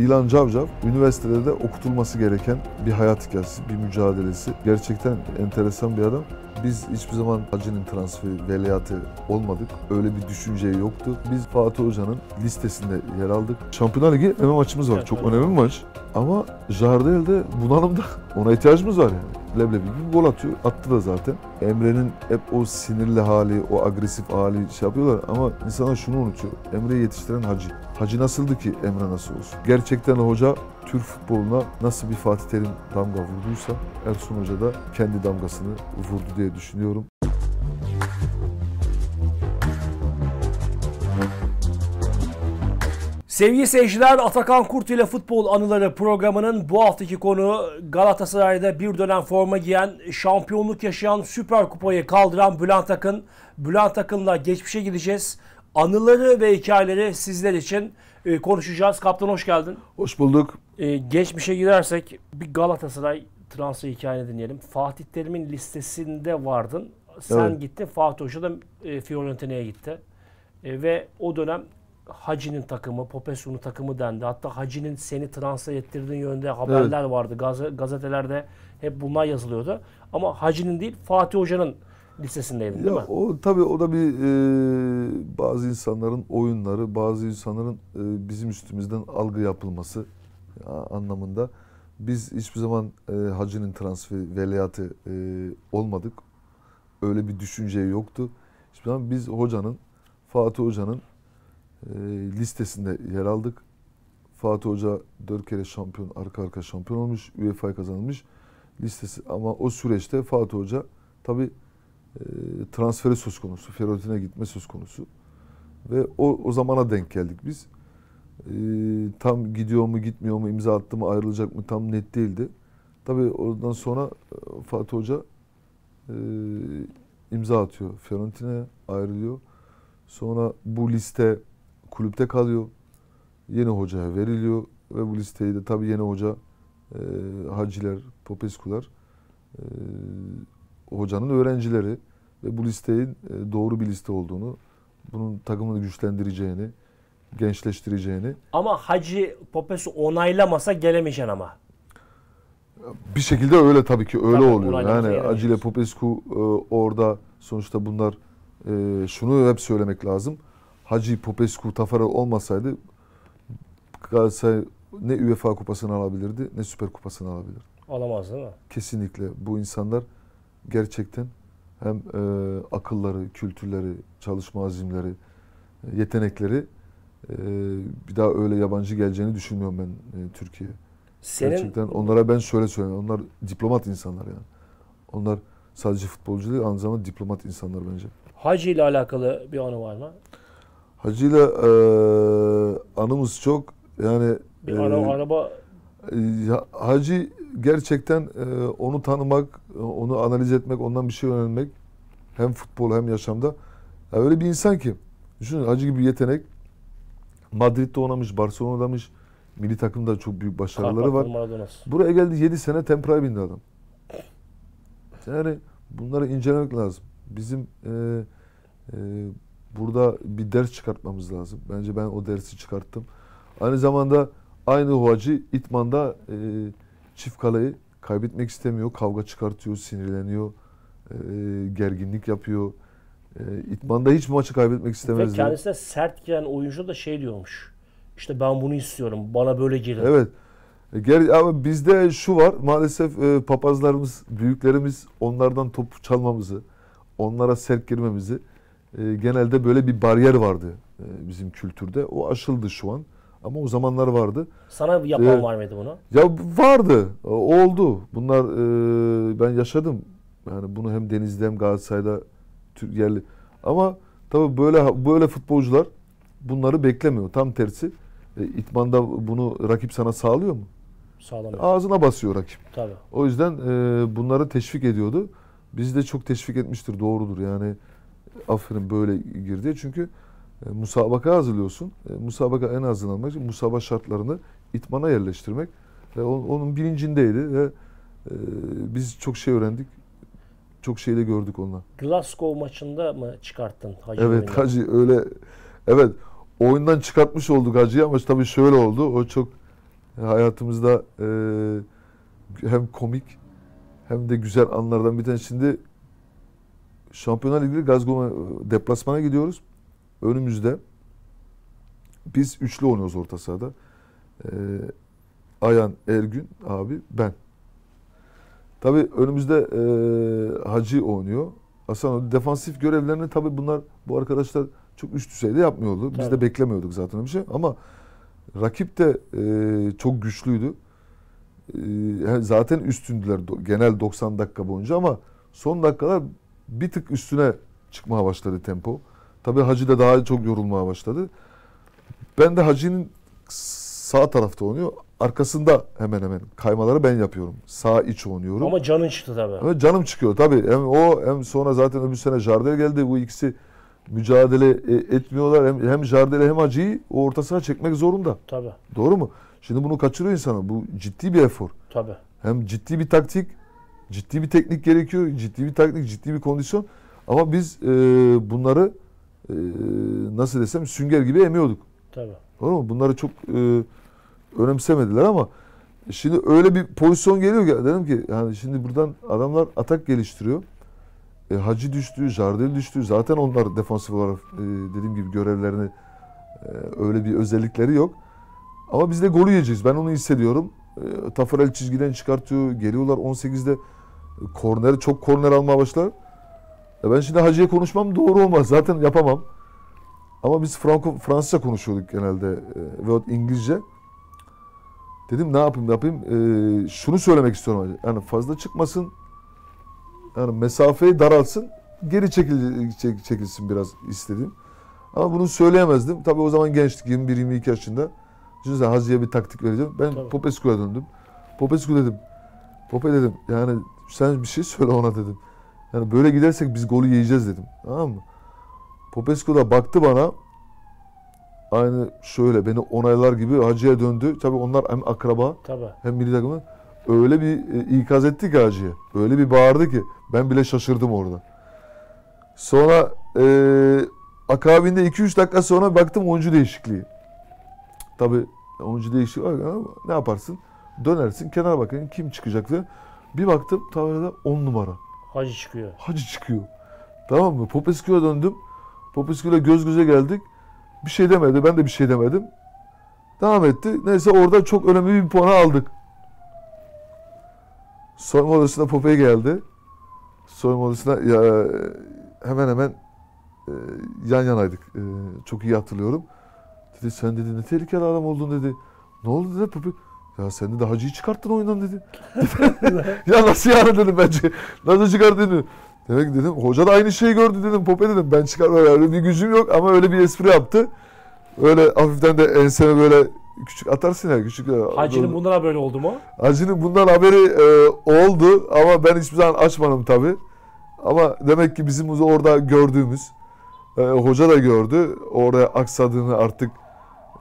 İlan Cavcav üniversitede de okutulması gereken bir hayat hikayesi, bir mücadelesi. Gerçekten enteresan bir adam. Biz hiçbir zaman Hacı'nın transferi veliahtı olmadık. Öyle bir düşünce yoktu. Biz Fatih Hoca'nın listesinde yer aldık. Şampiyonlar Ligi eme maçımız var. Evet, Çok önemli bir maç. Ama Jardel'de bunalımda. Ona ihtiyacımız var yani. Leblebi gibi gol atıyor. Attı da zaten. Emre'nin hep o sinirli hali, o agresif hali şey yapıyorlar ama insana şunu unutuyor. Emre'yi yetiştiren Hacı. Hacı nasıldı ki Emre nasıl olsun? Gerçekten hoca Türk futboluna nasıl bir Fatih Terim damga vurduysa Ersun Hoca da kendi damgasını vurdu diye düşünüyorum. Sevgili seyirciler Atakan Kurt ile Futbol Anıları programının bu haftaki konu Galatasaray'da bir dönem forma giyen, şampiyonluk yaşayan, Süper Kupayı kaldıran Bülent Akın. Bülent Akın'la geçmişe gideceğiz. Anıları ve hikayeleri sizler için e, konuşacağız. Kaptan hoş geldin. Hoş bulduk. Ee, geçmişe girersek bir Galatasaray transfer hikayeni dinleyelim. Fatih Terim'in listesinde vardın. Sen evet. gittin. Fatih Hoca da e, Fiorentina'ya gitti. E, ve o dönem Hacı'nın takımı, Popescu'nun takımı dendi. Hatta Hacı'nın seni transfer ettirdiğin yönde haberler evet. vardı. Gaz gazetelerde hep bunlar yazılıyordu. Ama Hacı'nın değil Fatih Hoca'nın listesindeydin ya değil mi? O, tabii o da bir e, bazı insanların oyunları, bazı insanların e, bizim üstümüzden algı yapılması anlamında biz hiçbir zaman e, hacının transferi, veliahtı e, olmadık. Öyle bir düşünce yoktu. Hiçbir zaman biz hocanın, Fatih Hoca'nın e, listesinde yer aldık. Fatih Hoca dört kere şampiyon, arka arka şampiyon olmuş, UEFA kazanılmış listesi. Ama o süreçte Fatih Hoca tabi e, transferi söz konusu, Fiorentina'ya gitme söz konusu. Ve o, o zamana denk geldik biz. Ee, tam gidiyor mu gitmiyor mu imza attı mı ayrılacak mı tam net değildi. tabi oradan sonra e, Fatih Hoca e, imza atıyor. Fiorentina'ya ayrılıyor. Sonra bu liste kulüpte kalıyor. Yeni hocaya veriliyor ve bu listeyi de tabi yeni hoca e, Haciler, Popescular e, hocanın öğrencileri ve bu listenin e, doğru bir liste olduğunu, bunun takımını güçlendireceğini, gençleştireceğini. Ama Hacı Popes'i onaylamasa gelemeyeceksin ama. Bir şekilde öyle tabii ki öyle tabii, oluyor. Yani Acile Popescu e, orada sonuçta bunlar e, şunu hep söylemek lazım. Hacı Popescu Tafara olmasaydı Galatasaray ne UEFA kupasını alabilirdi ne Süper kupasını alabilirdi. Alamaz değil mi? Kesinlikle. Bu insanlar gerçekten hem e, akılları, kültürleri, çalışma azimleri, e, yetenekleri ee, bir daha öyle yabancı geleceğini düşünmüyorum ben e, Türkiye Senin... Gerçekten onlara ben şöyle söyleyeyim. Onlar diplomat insanlar yani. Onlar sadece futbolcu değil aynı zamanda diplomat insanlar bence. Hacı ile alakalı bir anı var mı? Hacı ile e, anımız çok. Yani bir ara, e, araba Hacı gerçekten e, onu tanımak, e, onu analiz etmek, ondan bir şey öğrenmek hem futbol hem yaşamda. Ya öyle bir insan ki düşünün Hacı gibi bir yetenek Madrid'de oynamış, Barcelona'da oynamış. Milli takımda çok büyük başarıları var. Buraya geldi 7 sene Tempra'ya bindi adam. Yani bunları incelemek lazım. Bizim e, e, burada bir ders çıkartmamız lazım. Bence ben o dersi çıkarttım. Aynı zamanda aynı Hoacı İtman'da e, çift kaleyi kaybetmek istemiyor. Kavga çıkartıyor, sinirleniyor, e, gerginlik yapıyor. E, ee, İtman'da hiç maçı kaybetmek istemezdi. Ve kendisine sert giren oyuncu da şey diyormuş. İşte ben bunu istiyorum. Bana böyle gelin. Evet. E, Ger ama bizde şu var. Maalesef e, papazlarımız, büyüklerimiz onlardan topu çalmamızı, onlara sert girmemizi e, genelde böyle bir bariyer vardı e, bizim kültürde. O aşıldı şu an. Ama o zamanlar vardı. Sana yapan ee, var mıydı bunu? Ya vardı. O oldu. Bunlar e, ben yaşadım. Yani bunu hem Denizli'de hem Galatasaray'da Türk yerli. Ama tabi böyle böyle futbolcular bunları beklemiyor. Tam tersi e, itmanda bunu rakip sana sağlıyor mu? Sağlamıyor. E, ağzına basıyor rakip. Tabii. O yüzden e, bunları teşvik ediyordu. Bizi de çok teşvik etmiştir doğrudur yani. Aferin böyle girdi. Çünkü e, musabaka hazırlıyorsun. E, musabaka en azından almak için musabaka şartlarını itmana yerleştirmek. E, onun bilincindeydi ve e, biz çok şey öğrendik çok şey de gördük onunla. Glasgow maçında mı çıkarttın Hacı? Evet oyunu? Hacı öyle evet oyundan çıkartmış olduk Hacı'yı ama tabii şöyle oldu. O çok e, hayatımızda e, hem komik hem de güzel anlardan bir tanesi. Şimdi Şampiyonlar Ligi Glasgow e, deplasmana gidiyoruz. Önümüzde biz üçlü oynuyoruz orta sahada. E, Ayan Ergün abi ben. Tabi önümüzde e, Hacı oynuyor. Hasan defansif görevlerini tabi bunlar bu arkadaşlar çok üst düzeyde yapmıyordu. Biz tabii. de beklemiyorduk zaten bir şey ama rakip de e, çok güçlüydü. E, zaten üstündüler genel 90 dakika boyunca ama son dakikalar bir tık üstüne çıkmaya başladı tempo. tabi Hacı da daha çok yorulmaya başladı. Ben de Hacı'nin sağ tarafta oynuyor arkasında hemen hemen kaymaları ben yapıyorum. Sağ iç oynuyorum. Ama canın çıktı tabii. Ama canım çıkıyor tabii. Hem o hem sonra zaten öbür sene Jardel geldi. Bu ikisi mücadele e, etmiyorlar. Hem, hem Jardel'i hem Hacı'yı o ortasına çekmek zorunda. Tabii. Doğru mu? Şimdi bunu kaçırıyor insanı. Bu ciddi bir efor. Tabii. Hem ciddi bir taktik, ciddi bir teknik gerekiyor. Ciddi bir taktik, ciddi bir kondisyon. Ama biz e, bunları e, nasıl desem sünger gibi emiyorduk. Tabii. Doğru mu? Bunları çok... E, önemsemediler ama şimdi öyle bir pozisyon geliyor ki dedim ki yani şimdi buradan adamlar atak geliştiriyor. E, Hacı düştü, Jardel düştü. Zaten onlar defansif olarak e, dediğim gibi görevlerini e, öyle bir özellikleri yok. Ama biz de golü yiyeceğiz. Ben onu hissediyorum. E, Tafarel çizgiden çıkartıyor. Geliyorlar 18'de korneri çok korner almaya başlar. E, ben şimdi Hacı'ya konuşmam doğru olmaz. Zaten yapamam. Ama biz Franco, Fransızca konuşuyorduk genelde e, veyahut İngilizce. Dedim ne yapayım ne yapayım. Ee, şunu söylemek istiyorum. Yani fazla çıkmasın. Yani mesafeyi daralsın. Geri çekil, çek, çekilsin biraz istedim. Ama bunu söyleyemezdim. Tabii o zaman gençtik 21-22 yaşında. Düşünsene Hacı'ya bir taktik vereceğim. Ben Tabii. Popescu'ya döndüm. Popescu dedim. Pope dedim yani sen bir şey söyle ona dedim. Yani böyle gidersek biz golü yiyeceğiz dedim. Tamam mı? Popescu da baktı bana aynı şöyle beni onaylar gibi hacıya döndü. Tabi onlar hem akraba Tabii. hem milli takımı. Öyle bir e, ikaz etti ki hacıya. Öyle bir bağırdı ki ben bile şaşırdım orada. Sonra e, akabinde 2-3 dakika sonra baktım oyuncu değişikliği. Tabi oyuncu değişikliği var ama ne yaparsın? Dönersin kenar bakın kim çıkacak diye. Bir baktım tavırda 10 numara. Hacı çıkıyor. Hacı çıkıyor. Tamam mı? Popescu'ya döndüm. Popescu'yla göz göze geldik. Bir şey demedi. Ben de bir şey demedim. Devam etti. Neyse orada çok önemli bir puanı aldık. Soyunma odasına Popeye geldi. Soyunma odasına ya, e, hemen hemen e, yan yanaydık. E, çok iyi hatırlıyorum. Dedi sen dedi ne tehlikeli adam oldun dedi. Ne oldu dedi Popeye. Ya sen de daha hacıyı çıkarttın oyundan dedi. ya nasıl yani dedim bence. Nasıl çıkarttın dedi. Demek dedim hoca da aynı şeyi gördü dedim Pope dedim ben çıkar öyle bir gücüm yok ama öyle bir espri yaptı. Öyle hafiften de enseme böyle küçük atarsın ya küçük. E, Hacı'nın bundan haberi oldu mu? Hacı'nın bundan haberi e, oldu ama ben hiçbir zaman açmadım tabi. Ama demek ki bizim orada gördüğümüz e, hoca da gördü. Oraya aksadığını artık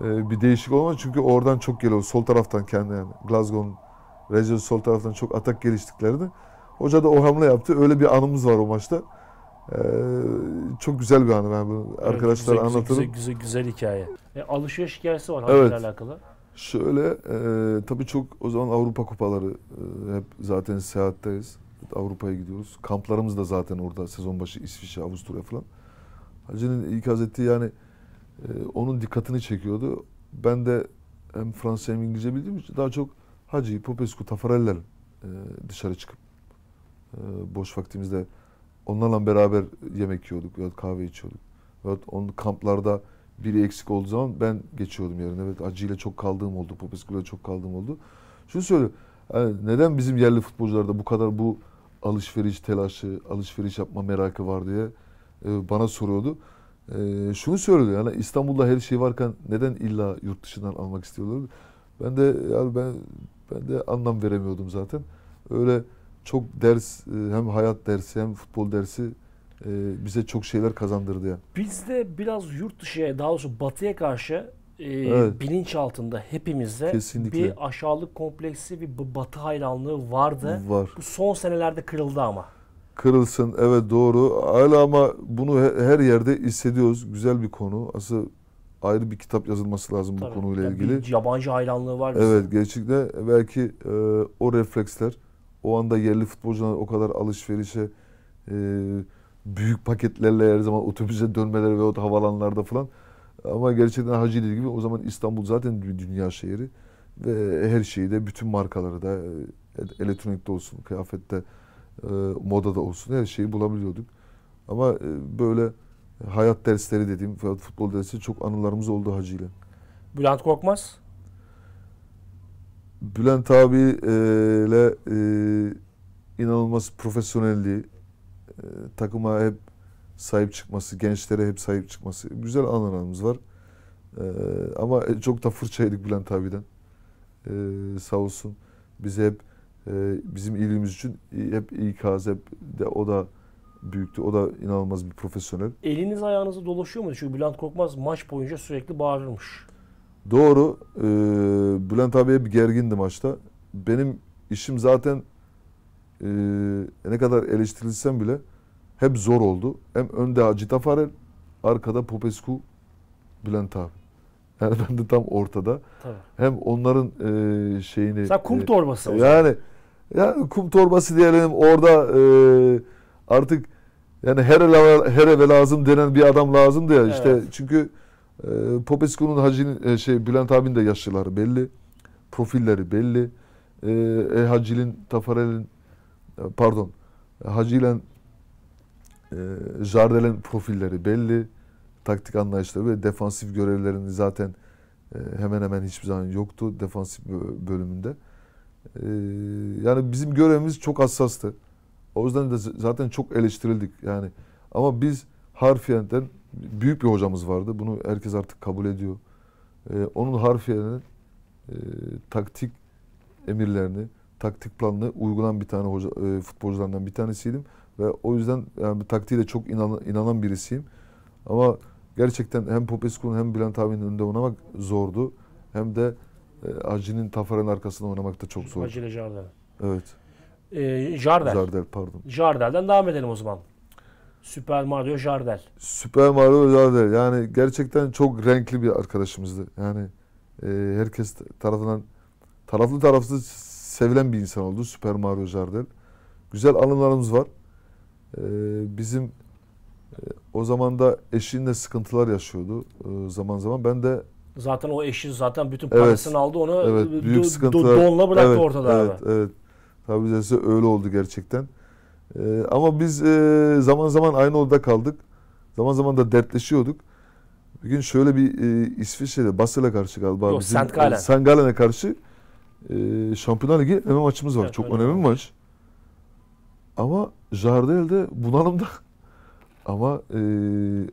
e, bir değişik olmaz Çünkü oradan çok geliyor. Sol taraftan kendi yani. Glasgow'un Recep'in sol taraftan çok atak geliştiklerini. Hoca da o hamle yaptı. Öyle bir anımız var o maçta. Ee, çok güzel bir anı ben bunu evet, arkadaşlara güzel, anlatırım. Güzel, güzel, güzel hikaye. E, alışveriş hikayesi var evet. alakalı. Şöyle e, tabii çok o zaman Avrupa kupaları e, hep zaten seyahatteyiz. Avrupa'ya gidiyoruz. Kamplarımız da zaten orada sezon başı İsviçre, Avusturya falan. Hacı'nın ikaz ettiği yani e, onun dikkatini çekiyordu. Ben de hem Fransa hem İngilizce bildiğim için daha çok Hacı, Popescu, Tafarel'ler e, dışarı çıkıp ee, boş vaktimizde onlarla beraber yemek yiyorduk ya kahve içiyorduk. Evet, on kamplarda biri eksik olduğu zaman ben geçiyordum yerine. Evet acıyla çok kaldığım oldu. Popescu'yla çok kaldığım oldu. Şunu söylüyorum. Yani neden bizim yerli futbolcularda bu kadar bu alışveriş telaşı, alışveriş yapma merakı var diye e, bana soruyordu. E, şunu söylüyordu yani İstanbul'da her şey varken neden illa yurt dışından almak istiyorlar? Ben de yani ben ben de anlam veremiyordum zaten. Öyle çok ders e, hem hayat dersi hem futbol dersi e, bize çok şeyler kazandırdı yani. Biz de biraz yurt dışıya daha doğrusu batıya karşı e, evet. bilinç altında hepimizde Kesinlikle. bir aşağılık kompleksi, bir batı hayranlığı vardı. Var. Bu son senelerde kırıldı ama. Kırılsın evet doğru. Hala ama bunu her yerde hissediyoruz. Güzel bir konu. Aslında ayrı bir kitap yazılması lazım Tabii. bu konuyla yani ilgili. Bir yabancı hayranlığı var. Bizim. Evet gerçekten belki e, o refleksler o anda yerli futbolcular o kadar alışverişe e, büyük paketlerle her zaman otobüse dönmeleri ve o havalanlarda falan. Ama gerçekten Hacı dediği gibi o zaman İstanbul zaten bir dünya şehri ve her şeyi de bütün markaları da e, elektronikte olsun, kıyafette, e, modada olsun her şeyi bulabiliyorduk. Ama e, böyle hayat dersleri dediğim futbol dersi çok anılarımız oldu Hacı ile. Bülent Korkmaz Bülent abiyle e, e, inanılmaz profesyonelliği, e, takıma hep sahip çıkması, gençlere hep sahip çıkması. Güzel anılarımız var. E, ama çok da fırça Bülent abiden. E, sağ olsun. Bize hep e, bizim ilgimiz için hep ikaz, hep de o da büyüktü. O da inanılmaz bir profesyonel. Eliniz ayağınızı dolaşıyor mu? Çünkü Bülent Korkmaz maç boyunca sürekli bağırırmış. Doğru. E, Bülent abiye bir gergindi maçta. Benim işim zaten e, ne kadar eleştirilsem bile hep zor oldu. Hem önde Hacı Tafarel, arkada Popescu, Bülent abi. Yani ben de tam ortada. Tabii. Hem onların e, şeyini... Sen kum e, torbası. E, yani, yani kum torbası diyelim. Orada e, artık yani her, her eve lazım denen bir adam lazım diye. Evet. işte Çünkü ee, Popescu'nun Hacı'nın e, şey Bülent abinin de yaşlıları belli. Profilleri belli. Ee, e, Hacil'in, Tafarel'in e, pardon hacilin e, Jardel'in profilleri belli. Taktik anlayışları ve defansif görevlerini zaten e, hemen hemen hiçbir zaman yoktu defansif bölümünde. Ee, yani bizim görevimiz çok hassastı. O yüzden de zaten çok eleştirildik yani. Ama biz harfiyenden büyük bir hocamız vardı. Bunu herkes artık kabul ediyor. Ee, onun harfiyenin e, taktik emirlerini, taktik planını uygulan bir tane hoca, e, futbolcularından bir tanesiydim. Ve o yüzden yani taktiğe de çok inan, inanan birisiyim. Ama gerçekten hem Popescu'nun hem Bülent abinin önünde oynamak zordu. Hem de e, Hacı'nin Tafar'ın arkasında oynamak da çok zordu. Hacı ile Jardel. Evet. Ee, Jardel. Jardel pardon. Jardel'den devam edelim o zaman. Süper Mario Jardel. Süper Mario Jardel. Yani gerçekten çok renkli bir arkadaşımızdı. Yani e, herkes tarafından taraflı tarafsız sevilen bir insan oldu Süper Mario Jardel. Güzel anılarımız var. E, bizim e, o zaman da eşinle sıkıntılar yaşıyordu e, zaman zaman. Ben de Zaten o eşi zaten bütün parasını evet, aldı onu evet, büyük do, do, donla bıraktı evet, ortada. Evet, abi. evet. Tabii size öyle oldu gerçekten. Ee, ama biz e, zaman zaman aynı odada kaldık. Zaman zaman da dertleşiyorduk. Bir gün şöyle bir e, İsviçre'de Basel'e karşı galiba. Yok, bizim, St. E, St. Gallen'e karşı e, Şampiyonlar Ligi eleme maçımız var. Evet, Çok önemli bir maç. Ama Jardel'de bunalımda. Ama e,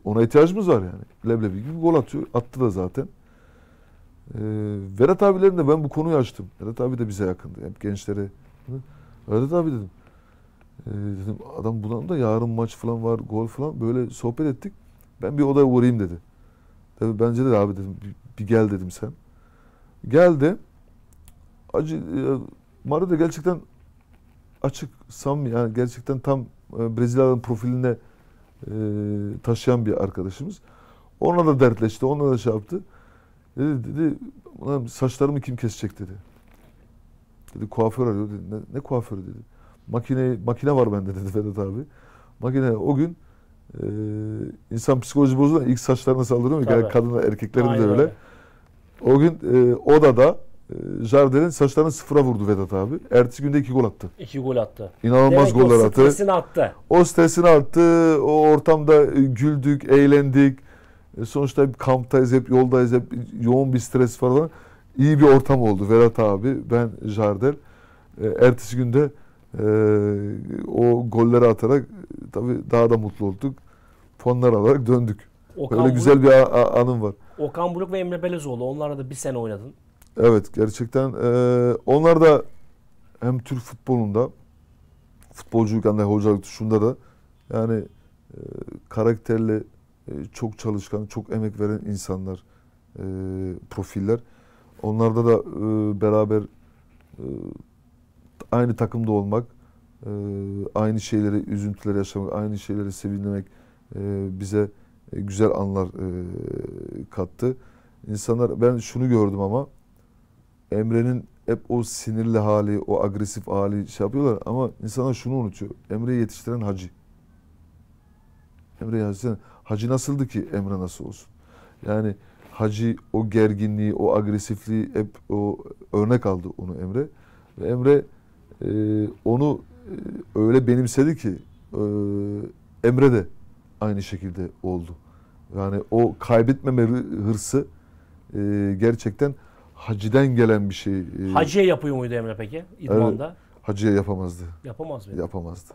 ona ihtiyacımız var yani. Leblebi gibi gol atıyor. Attı da zaten. E, Vedat abilerin ben bu konuyu açtım. Vedat abi de bize yakındı. Hep gençlere. Vedat abi dedim. Ee, dedim adam bulan da yarın maç falan var, gol falan böyle sohbet ettik. Ben bir odaya uğrayayım dedi. Tabi bence de abi dedim bir, bir gel dedim sen. Geldi. Acı e, Mario da gerçekten açık, sam yani gerçekten tam e, Brezilya'nın profiline e, taşıyan bir arkadaşımız. Ona da dertleşti, ona da şey yaptı. Dedi, dedi saçlarımı kim kesecek dedi. Dedi kuaför arıyor. Dedi, ne, ne kuaförü dedi makine makine var bende dedi Vedat abi. Makine o gün e, insan psikolojisi bozulan ilk saçlarına saldırıyor mu? Yani kadınlar erkeklerin de öyle. O gün e, odada e, Jardel'in saçlarını sıfıra vurdu Vedat abi. Ertesi günde iki gol attı. İki gol attı. İnanılmaz Demek goller attı. O stresini attı. O stresini attı. O ortamda e, güldük, eğlendik. E, sonuçta kamptayız hep, yoldayız hep. Yoğun bir stres falan. İyi bir ortam oldu Vedat abi. Ben Jardel. E, ertesi günde ee, o golleri atarak tabii daha da mutlu olduk. Fonlar alarak döndük. Okan Öyle Buruk, güzel bir anım var. Okan Buruk ve Emre Belezoğlu. Onlarla da bir sene oynadın. Evet gerçekten. E, onlar da hem Türk futbolunda futbolculuktan da hocalık şunda da yani e, karakterli, e, çok çalışkan, çok emek veren insanlar, e, profiller. Onlarda da e, beraber e, aynı takımda olmak, e, aynı şeyleri, üzüntüler yaşamak, aynı şeyleri sevinmek e, bize e, güzel anlar kattı. İnsanlar, ben şunu gördüm ama Emre'nin hep o sinirli hali, o agresif hali şey yapıyorlar ama insanlar şunu unutuyor. Emre'yi yetiştiren hacı. Emre yetiştiren hacı nasıldı ki Emre nasıl olsun? Yani hacı o gerginliği, o agresifliği hep o örnek aldı onu Emre. Ve Emre e, onu e, öyle benimsedi ki e, Emre de aynı şekilde oldu. Yani o kaybetmeme hırsı e, gerçekten haciden gelen bir şey. E, hacı'ya yapıyor muydu Emre peki idmanda? Evet, hacı'ya yapamazdı. Yapamaz mıydı? Yapamazdı.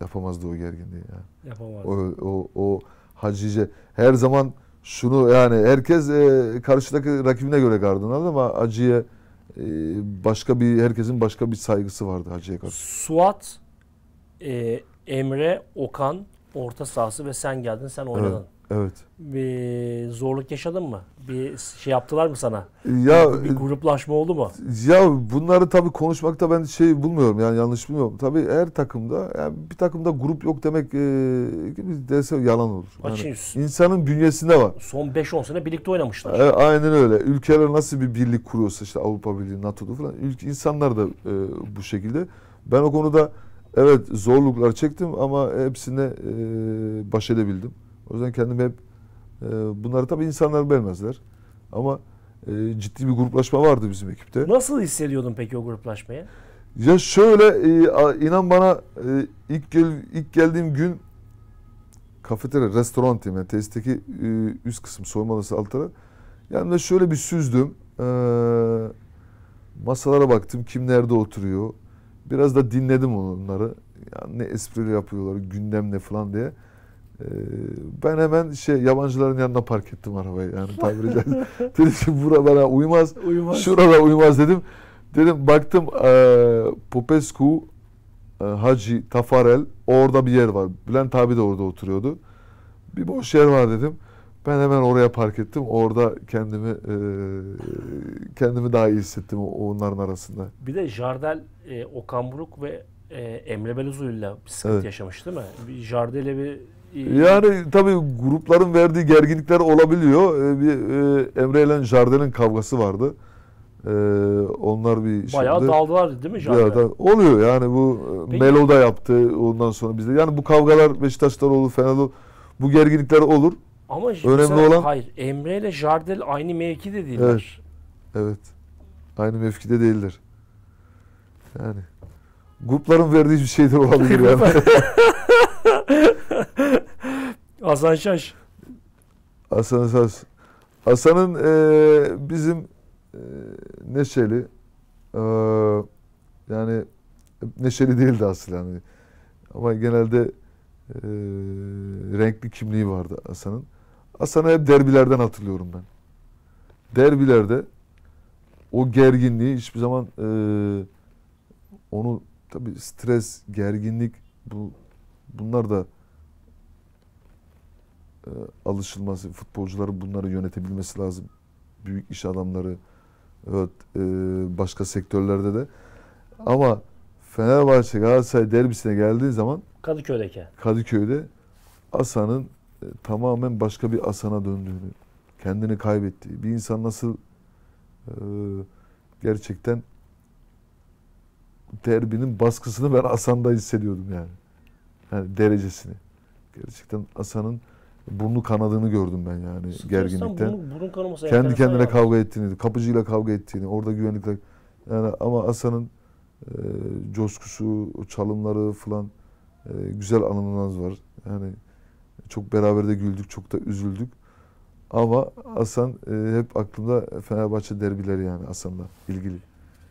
Yapamazdı o gerginliği yani. Yapamazdı. O, o, o hacice her zaman şunu yani herkes e, karşıdaki rakibine göre gardını alır ama acıya ee, başka bir herkesin başka bir saygısı vardı Hacı'ya karşı. Suat, e, Emre, Okan orta sahası ve sen geldin sen oynadın. Evet. Evet. Bir zorluk yaşadın mı? Bir şey yaptılar mı sana? Ya bir gruplaşma oldu mu? Ya bunları tabii konuşmakta ben şey bulmuyorum yani yanlış bulmuyorum. Tabii her takımda yani bir takımda grup yok demek e, dese yalan olur. Yani İnsanın bünyesinde var. Son 5-10 sene birlikte oynamışlar. E, aynen öyle. Ülkeler nasıl bir birlik kuruyorsa işte Avrupa Birliği, NATO'da falan Ülk insanlar da e, bu şekilde. Ben o konuda evet zorluklar çektim ama hepsine e, baş edebildim. O yüzden kendimi hep e, bunları tabii insanlar bilmezler. Ama e, ciddi bir gruplaşma vardı bizim ekipte. Nasıl hissediyordun peki o gruplaşmayı? Ya şöyle e, inan bana e, ilk gel, ilk geldiğim gün kafeterya, restoran diyeyim yani tesisteki e, üst kısım soyunma odası alt Yani de şöyle bir süzdüm. E, masalara baktım kim nerede oturuyor. Biraz da dinledim onları. Yani ne espri yapıyorlar, gündem ne falan diye. Ee, ben hemen şey yabancıların yanına park ettim arabayı yani tabiri caizse. dedim ki buralara uymaz, uymaz. şuralara uymaz dedim. Dedim baktım e, Popescu, e, Hacı, Tafarel orada bir yer var. Bülent abi de orada oturuyordu. Bir boş yer var dedim. Ben hemen oraya park ettim. Orada kendimi e, kendimi daha iyi hissettim onların arasında. Bir de Jardel, e, Okan Buruk ve e, Emre Belezoğlu ile bir sıkıntı evet. yaşamış değil mi? Bir Jardel'e bir ee, yani tabii grupların verdiği gerginlikler olabiliyor. Ee, bir e, Emre ile Jardel'in kavgası vardı. Ee, onlar bir şimdi, Bayağı daldılar değil mi Jardel? Ya, oluyor yani bu e, Peki. Melo da yaptı ondan sonra bizde. Yani bu kavgalar Beşiktaşlar olur, Fener olur. Bu gerginlikler olur. Ama Önemli mesela, olan... hayır Emre ile Jardel aynı mevkide değiller. Evet. evet. Aynı mevkide değiller. Yani grupların verdiği bir şeydir olabilir yani. Hasan Şaş. Hasan Şaş. Hasan'ın e, bizim e, neşeli e, yani neşeli değildi aslında yani. Ama genelde e, renkli kimliği vardı Hasan'ın. Hasan'ı hep derbilerden hatırlıyorum ben. Derbilerde o gerginliği hiçbir zaman e, onu tabi stres, gerginlik bu bunlar da e, alışılması, futbolcuların bunları yönetebilmesi lazım. Büyük iş adamları, evet, e, başka sektörlerde de. Ama Fenerbahçe Galatasaray derbisine geldiği zaman Kadıköy'deki. Kadıköy'de Asan'ın e, tamamen başka bir Asan'a döndüğünü, kendini kaybettiği, bir insan nasıl e, gerçekten derbinin baskısını ben Asan'da hissediyordum yani. Yani derecesini. Gerçekten Asan'ın burnu kanadığını gördüm ben yani Sıkırsan gerginlikten. Burun, burun Kendi kendine yani. kavga ettiğini, kapıcıyla kavga ettiğini, orada güvenlikle yani ama Asa'nın e, coşkusu, çalımları falan e, güzel anılarımız var. Yani çok beraber de güldük, çok da üzüldük. Ama Hasan e, hep aklımda Fenerbahçe derbileri yani Hasan'la ilgili.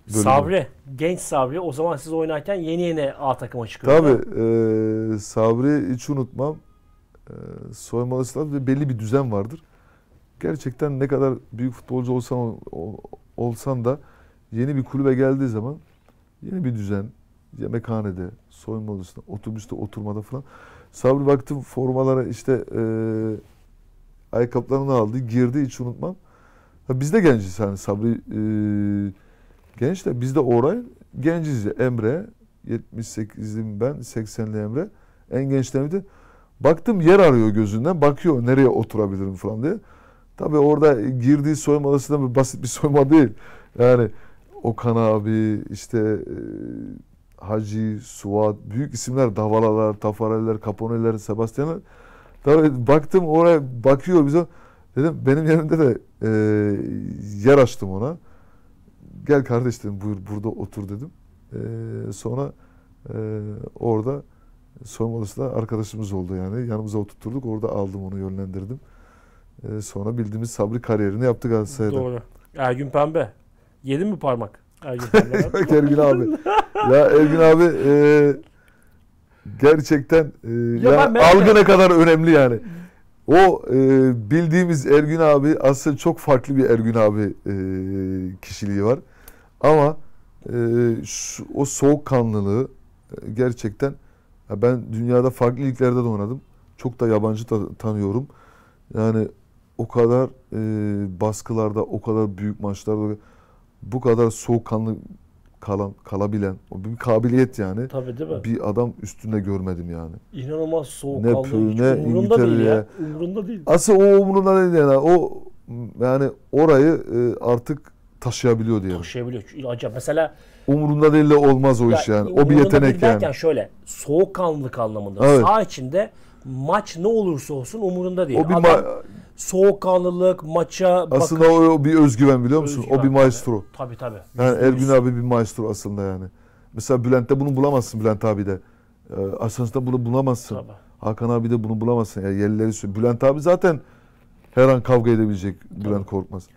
Bölümü. Sabri, genç Sabri. O zaman siz oynarken yeni yeni A takıma çıkıyordu. Tabii. E, Sabri hiç unutmam. Ee, soyunma odası ve belli bir düzen vardır. Gerçekten ne kadar büyük futbolcu olsan olsan da yeni bir kulübe geldiği zaman yeni bir düzen, yemekhanede, soyunma odasında, otobüste, oturmada falan. Sabri baktım formalara işte e, ayakkabılarını aldı, girdi hiç unutmam. Ha, biz de genciz hani Sabri e, genç de biz de Oray genciz. Emre 78'im ben, 80'li Emre. En gençlerimdi. Baktım yer arıyor gözünden. Bakıyor nereye oturabilirim falan diye. Tabii orada girdiği soyunma odasında bir basit bir soyunma değil. Yani Okan abi, işte e, Hacı, Suat, büyük isimler, Davalalar, Tafareller, Kaponeller, Sebastianlar. Tabii baktım oraya bakıyor bize. Dedim benim yerimde de e, yer açtım ona. Gel kardeş dedim buyur burada otur dedim. E, sonra e, orada soyunma odasında arkadaşımız oldu yani. Yanımıza oturtturduk. Orada aldım onu yönlendirdim. E, sonra bildiğimiz Sabri kariyerini yaptı Galatasaray'da. Doğru. Ergün Pembe. Yedin mi parmak? Ergün Pembe. Ergün abi. ya Ergün abi e, gerçekten e, ya ya algı ne kadar önemli yani. O e, bildiğimiz Ergün abi aslında çok farklı bir Ergün abi e, kişiliği var. Ama e, şu, o soğukkanlılığı e, gerçekten ya ben dünyada farklı liglerde de oynadım. Çok da yabancı da tanıyorum. Yani o kadar e, baskılarda, o kadar büyük maçlarda bu kadar soğukkanlı kalan, kalabilen o bir kabiliyet yani. Tabii değil mi? Bir adam üstünde görmedim yani. İnanılmaz soğukkanlı. Ne Pül, ne İngiltere'ye. Umurunda değil. Asıl o umurunda değil yani. O yani orayı e, artık taşıyabiliyor diyelim. Taşıyabiliyor. Acaba mesela Umurunda değil de olmaz o ya, iş yani. O bir yetenek yani. Derken şöyle soğukkanlılık anlamında. Evet. Sağ içinde maç ne olursa olsun umurunda değil. O bir Adam, ma- soğukkanlılık, maça bakış. Aslında o bir özgüven biliyor musun? Özgüven, o bir maestro. Tabii tabii. Yani Ergün abi bir maestro aslında yani. Mesela Bülent'te bunu bulamazsın Bülent abi de. Ee, bunu bulamazsın. Tabii. Hakan abi de bunu bulamazsın. Yani yerleri Bülent abi zaten her an kavga edebilecek Bülent Korkmaz.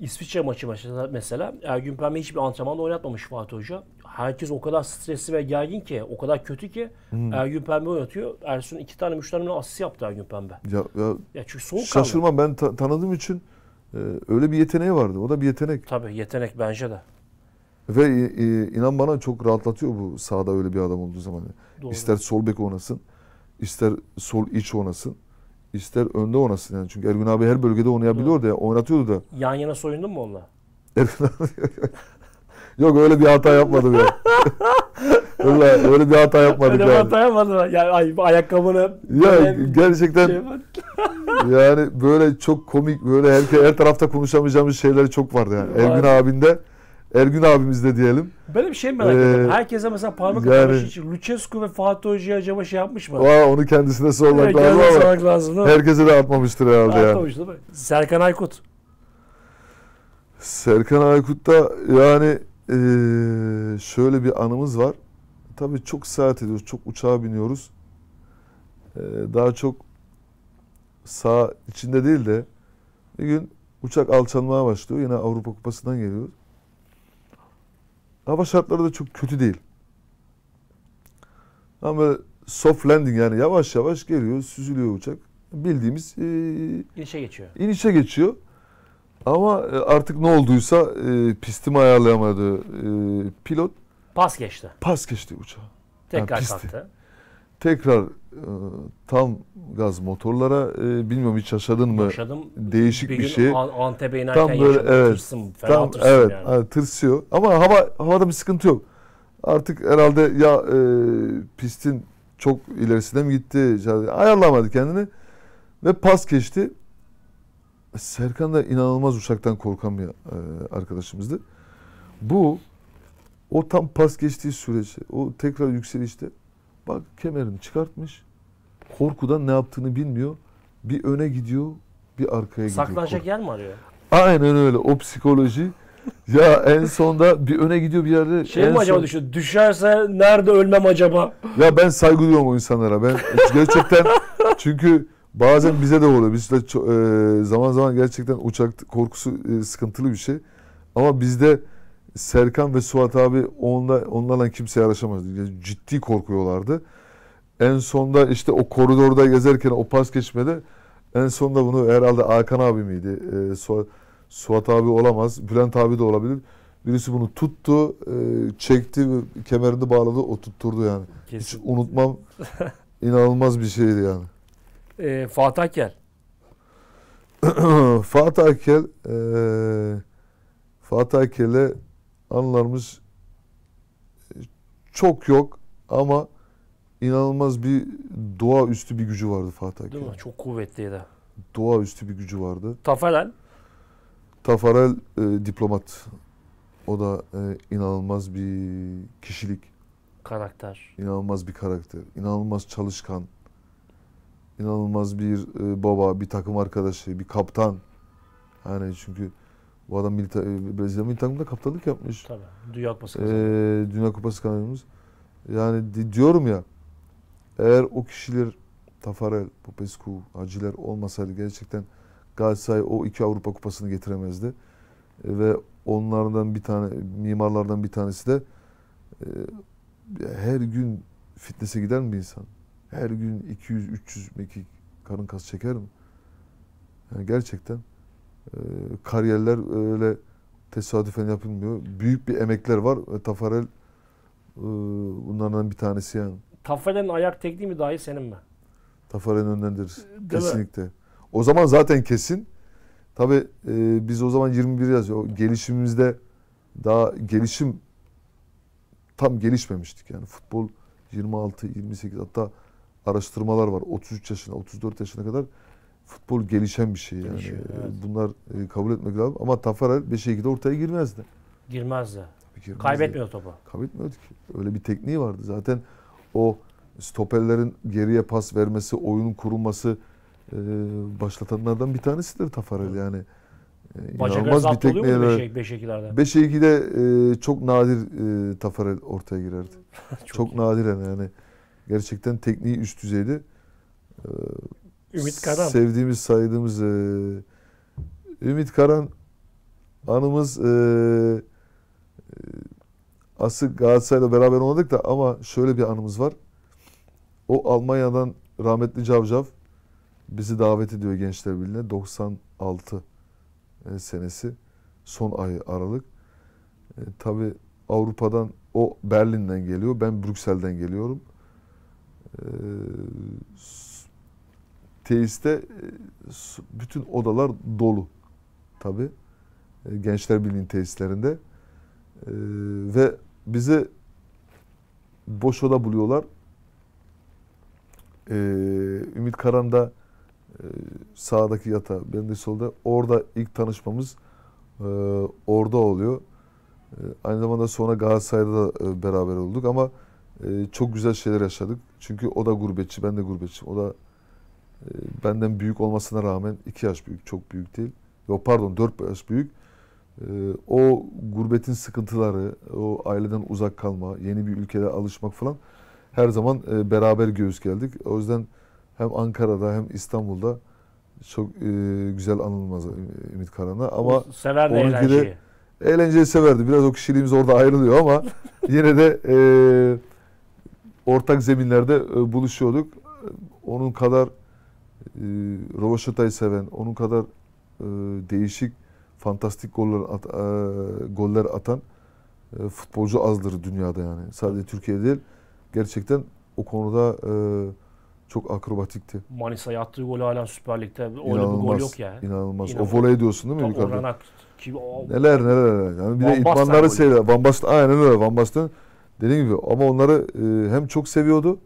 İsviçre maçı başında mesela Ergün Pembe hiçbir antrenmanda oynatmamış Fatih Hoca. Herkes o kadar stresli ve gergin ki, o kadar kötü ki hmm. Ergün Pembe oynatıyor. Ersun iki tane, üç asisi yaptı Ergün Pembe. Ya, ya, ya çünkü soğuk Şaşırmam kaldı. ben ta- tanıdığım için e, öyle bir yeteneği vardı. O da bir yetenek. Tabii yetenek bence de. Ve e, e, inan bana çok rahatlatıyor bu sahada öyle bir adam olduğu zaman. Doğru. İster sol bek oynasın, ister sol iç oynasın ister önde oynasın yani. Çünkü Ergün abi her bölgede oynayabiliyordu ya. Oynatıyordu da. Yan yana soyundun mu onunla? Ergün abi Yok öyle bir hata yapmadım ya. öyle, öyle bir hata yapmadık öyle yani. Öyle hata yapmadım. Yani ay, ayakkabını... Ya gerçekten... Şey yani böyle çok komik böyle her, her tarafta konuşamayacağımız şeyler çok vardı yani. Ergün abinde Ergün abimiz de diyelim. Böyle bir şey merak ee, ediyorum. Herkese mesela parmak yani, için Lucescu ve Fatih Hoca'ya acaba şey yapmış mı? Aa, onu kendisine sormak evet, lazım ama lazım, herkese de atmamıştır herhalde yani. değil mi? Serkan Aykut. Serkan Aykut'ta yani e, şöyle bir anımız var. Tabii çok seyahat ediyoruz, çok uçağa biniyoruz. E, daha çok sağ içinde değil de bir gün uçak alçalmaya başlıyor. Yine Avrupa Kupası'ndan geliyoruz. Hava şartları da çok kötü değil. Ama böyle soft landing yani yavaş yavaş geliyor, süzülüyor uçak. Bildiğimiz e, inişe geçiyor. İnişe geçiyor. Ama e, artık ne olduysa e, pistimi ayarlayamadı e, pilot. Pas geçti. Pas geçti uçağı. Tekrar yani kalktı tekrar e, tam gaz motorlara e, bilmiyorum hiç yaşadın mı? Yaşadım. Değişik bir, bir şey. Antep'e inerken tam böyle, yaşadım. Evet, Tırsım, tam, evet, yani. yani. tırsıyor. Ama hava havada bir sıkıntı yok. Artık herhalde ya e, pistin çok ilerisine mi gitti? Ayarlamadı kendini. Ve pas geçti. Serkan da inanılmaz uçaktan korkan bir e, arkadaşımızdı. Bu o tam pas geçtiği süreci, o tekrar yükselişte Bak kemerini çıkartmış. Korkudan ne yaptığını bilmiyor. Bir öne gidiyor, bir arkaya gidiyor. Saklanacak yer mi arıyor? Aynen öyle. O psikoloji. ya en sonda bir öne gidiyor bir yerde. Şey mi acaba son... düşüyor? Düşerse nerede ölmem acaba? Ya ben saygı duyuyorum o insanlara. Ben gerçekten çünkü bazen bize de oluyor. Biz de e, zaman zaman gerçekten uçak korkusu e, sıkıntılı bir şey. Ama bizde Serkan ve Suat abi onunla, onlarla kimse yarışamazdı. Ciddi korkuyorlardı. En sonda işte o koridorda gezerken o pas geçmedi en sonda bunu herhalde Hakan abi miydi? E, ee, Suat, Suat abi olamaz. Bülent abi de olabilir. Birisi bunu tuttu, e, çekti, kemerini bağladı, o tutturdu yani. Kesin. Hiç unutmam. inanılmaz bir şeydi yani. Ee, e, Fatih Akel. Fatih Akel e, Fatih Akel'e anılarımız e, çok yok ama inanılmaz bir doğa üstü bir gücü vardı Fatih Akın. Değil mi? Çok kuvvetliydi. Doğa üstü bir gücü vardı. Tafarel? Tafarel e, diplomat. O da e, inanılmaz bir kişilik. Karakter. İnanılmaz bir karakter. İnanılmaz çalışkan. İnanılmaz bir e, baba, bir takım arkadaşı, bir kaptan. Yani çünkü bu adam e, Brezilya milli takımında kaptanlık yapmış. Tabii. Dünya Kupası kazandı. Ee, Dünya Kupası kazanmış. Yani di, diyorum ya eğer o kişiler Tafarel, Popescu, Haciler olmasaydı gerçekten Galatasaray o iki Avrupa Kupası'nı getiremezdi. E, ve onlardan bir tane, mimarlardan bir tanesi de e, her gün fitnese giden bir insan. Her gün 200-300 mekik karın kası çeker mi? Yani gerçekten ee, kariyerler öyle tesadüfen yapılmıyor. Büyük bir emekler var Tafarel e, bunlardan bir tanesi yani. Tafarel'in ayak tekniği mi dahi senin mi? Tafarel'in önlendirir. Değil Kesinlikle. O zaman zaten kesin. Tabi e, biz o zaman 21 yazıyor. Gelişimimizde daha gelişim tam gelişmemiştik yani. Futbol 26, 28 hatta araştırmalar var. 33 yaşına, 34 yaşına kadar futbol gelişen bir şey yani. Gelişiyor, ee, evet. Bunlar e, kabul etmek lazım. Ama Tafarel 5'e 2'de ortaya girmezdi. Girmezdi. girmezdi. Kaybetmiyor topu. Kaybetmiyordu ki. Öyle bir tekniği vardı. Zaten o stoperlerin geriye pas vermesi, oyunun kurulması e, başlatanlardan bir tanesidir Tafarel yani. E, bir tekniğe. Bacak 5'e 2'de e, çok nadir e, Tafarel ortaya girerdi. çok çok iyi. nadiren yani. Gerçekten tekniği üst düzeydi. E, Ümit Karan. Sevdiğimiz, saydığımız e, Ümit Karan anımız e, e asıl Galatasaray'la beraber olmadık da ama şöyle bir anımız var. O Almanya'dan rahmetli Cavcav bizi davet ediyor Gençler Birliği'ne 96 e, senesi son ay Aralık. E, tabii Avrupa'dan o Berlin'den geliyor. Ben Brüksel'den geliyorum. E, Teiste e, bütün odalar dolu tabi. E, Gençler Birliği'nin tesislerinde. E, ve bizi boş oda buluyorlar. Ümit Karan da sağdaki yatağı, ben de solda. Orada ilk tanışmamız orada oluyor. Aynı zamanda sonra Galatasaray'da da beraber olduk ama çok güzel şeyler yaşadık. Çünkü o da gurbetçi, ben de gurbetçi. O da ee, benden büyük olmasına rağmen iki yaş büyük, çok büyük değil. Yok pardon dört yaş büyük. Ee, o gurbetin sıkıntıları, o aileden uzak kalma, yeni bir ülkede alışmak falan her zaman e, beraber göğüs geldik. O yüzden hem Ankara'da hem İstanbul'da çok e, güzel anılmaz e, Ümit Karan'a ama sever de eğlenceyi. Eğlenceyi severdi. Biraz o kişiliğimiz orada ayrılıyor ama yine de e, ortak zeminlerde buluşuyorduk. Onun kadar ee, Rovaşatay'ı seven, onun kadar e, değişik, fantastik goller, at, e, goller atan e, futbolcu azdır dünyada yani. Sadece Türkiye değil, gerçekten o konuda e, çok akrobatikti. Manisa'ya attığı golü hala Süper Lig'de öyle inanılmaz, bir gol yok yani. İnanılmaz. inanılmaz. O voley diyorsun değil mi? Tam Orhan ki, o... Neler neler. Yani bir Van de idmanları seviyor. Van Basten, aynen öyle. Van Basten dediğim gibi ama onları e, hem çok seviyordu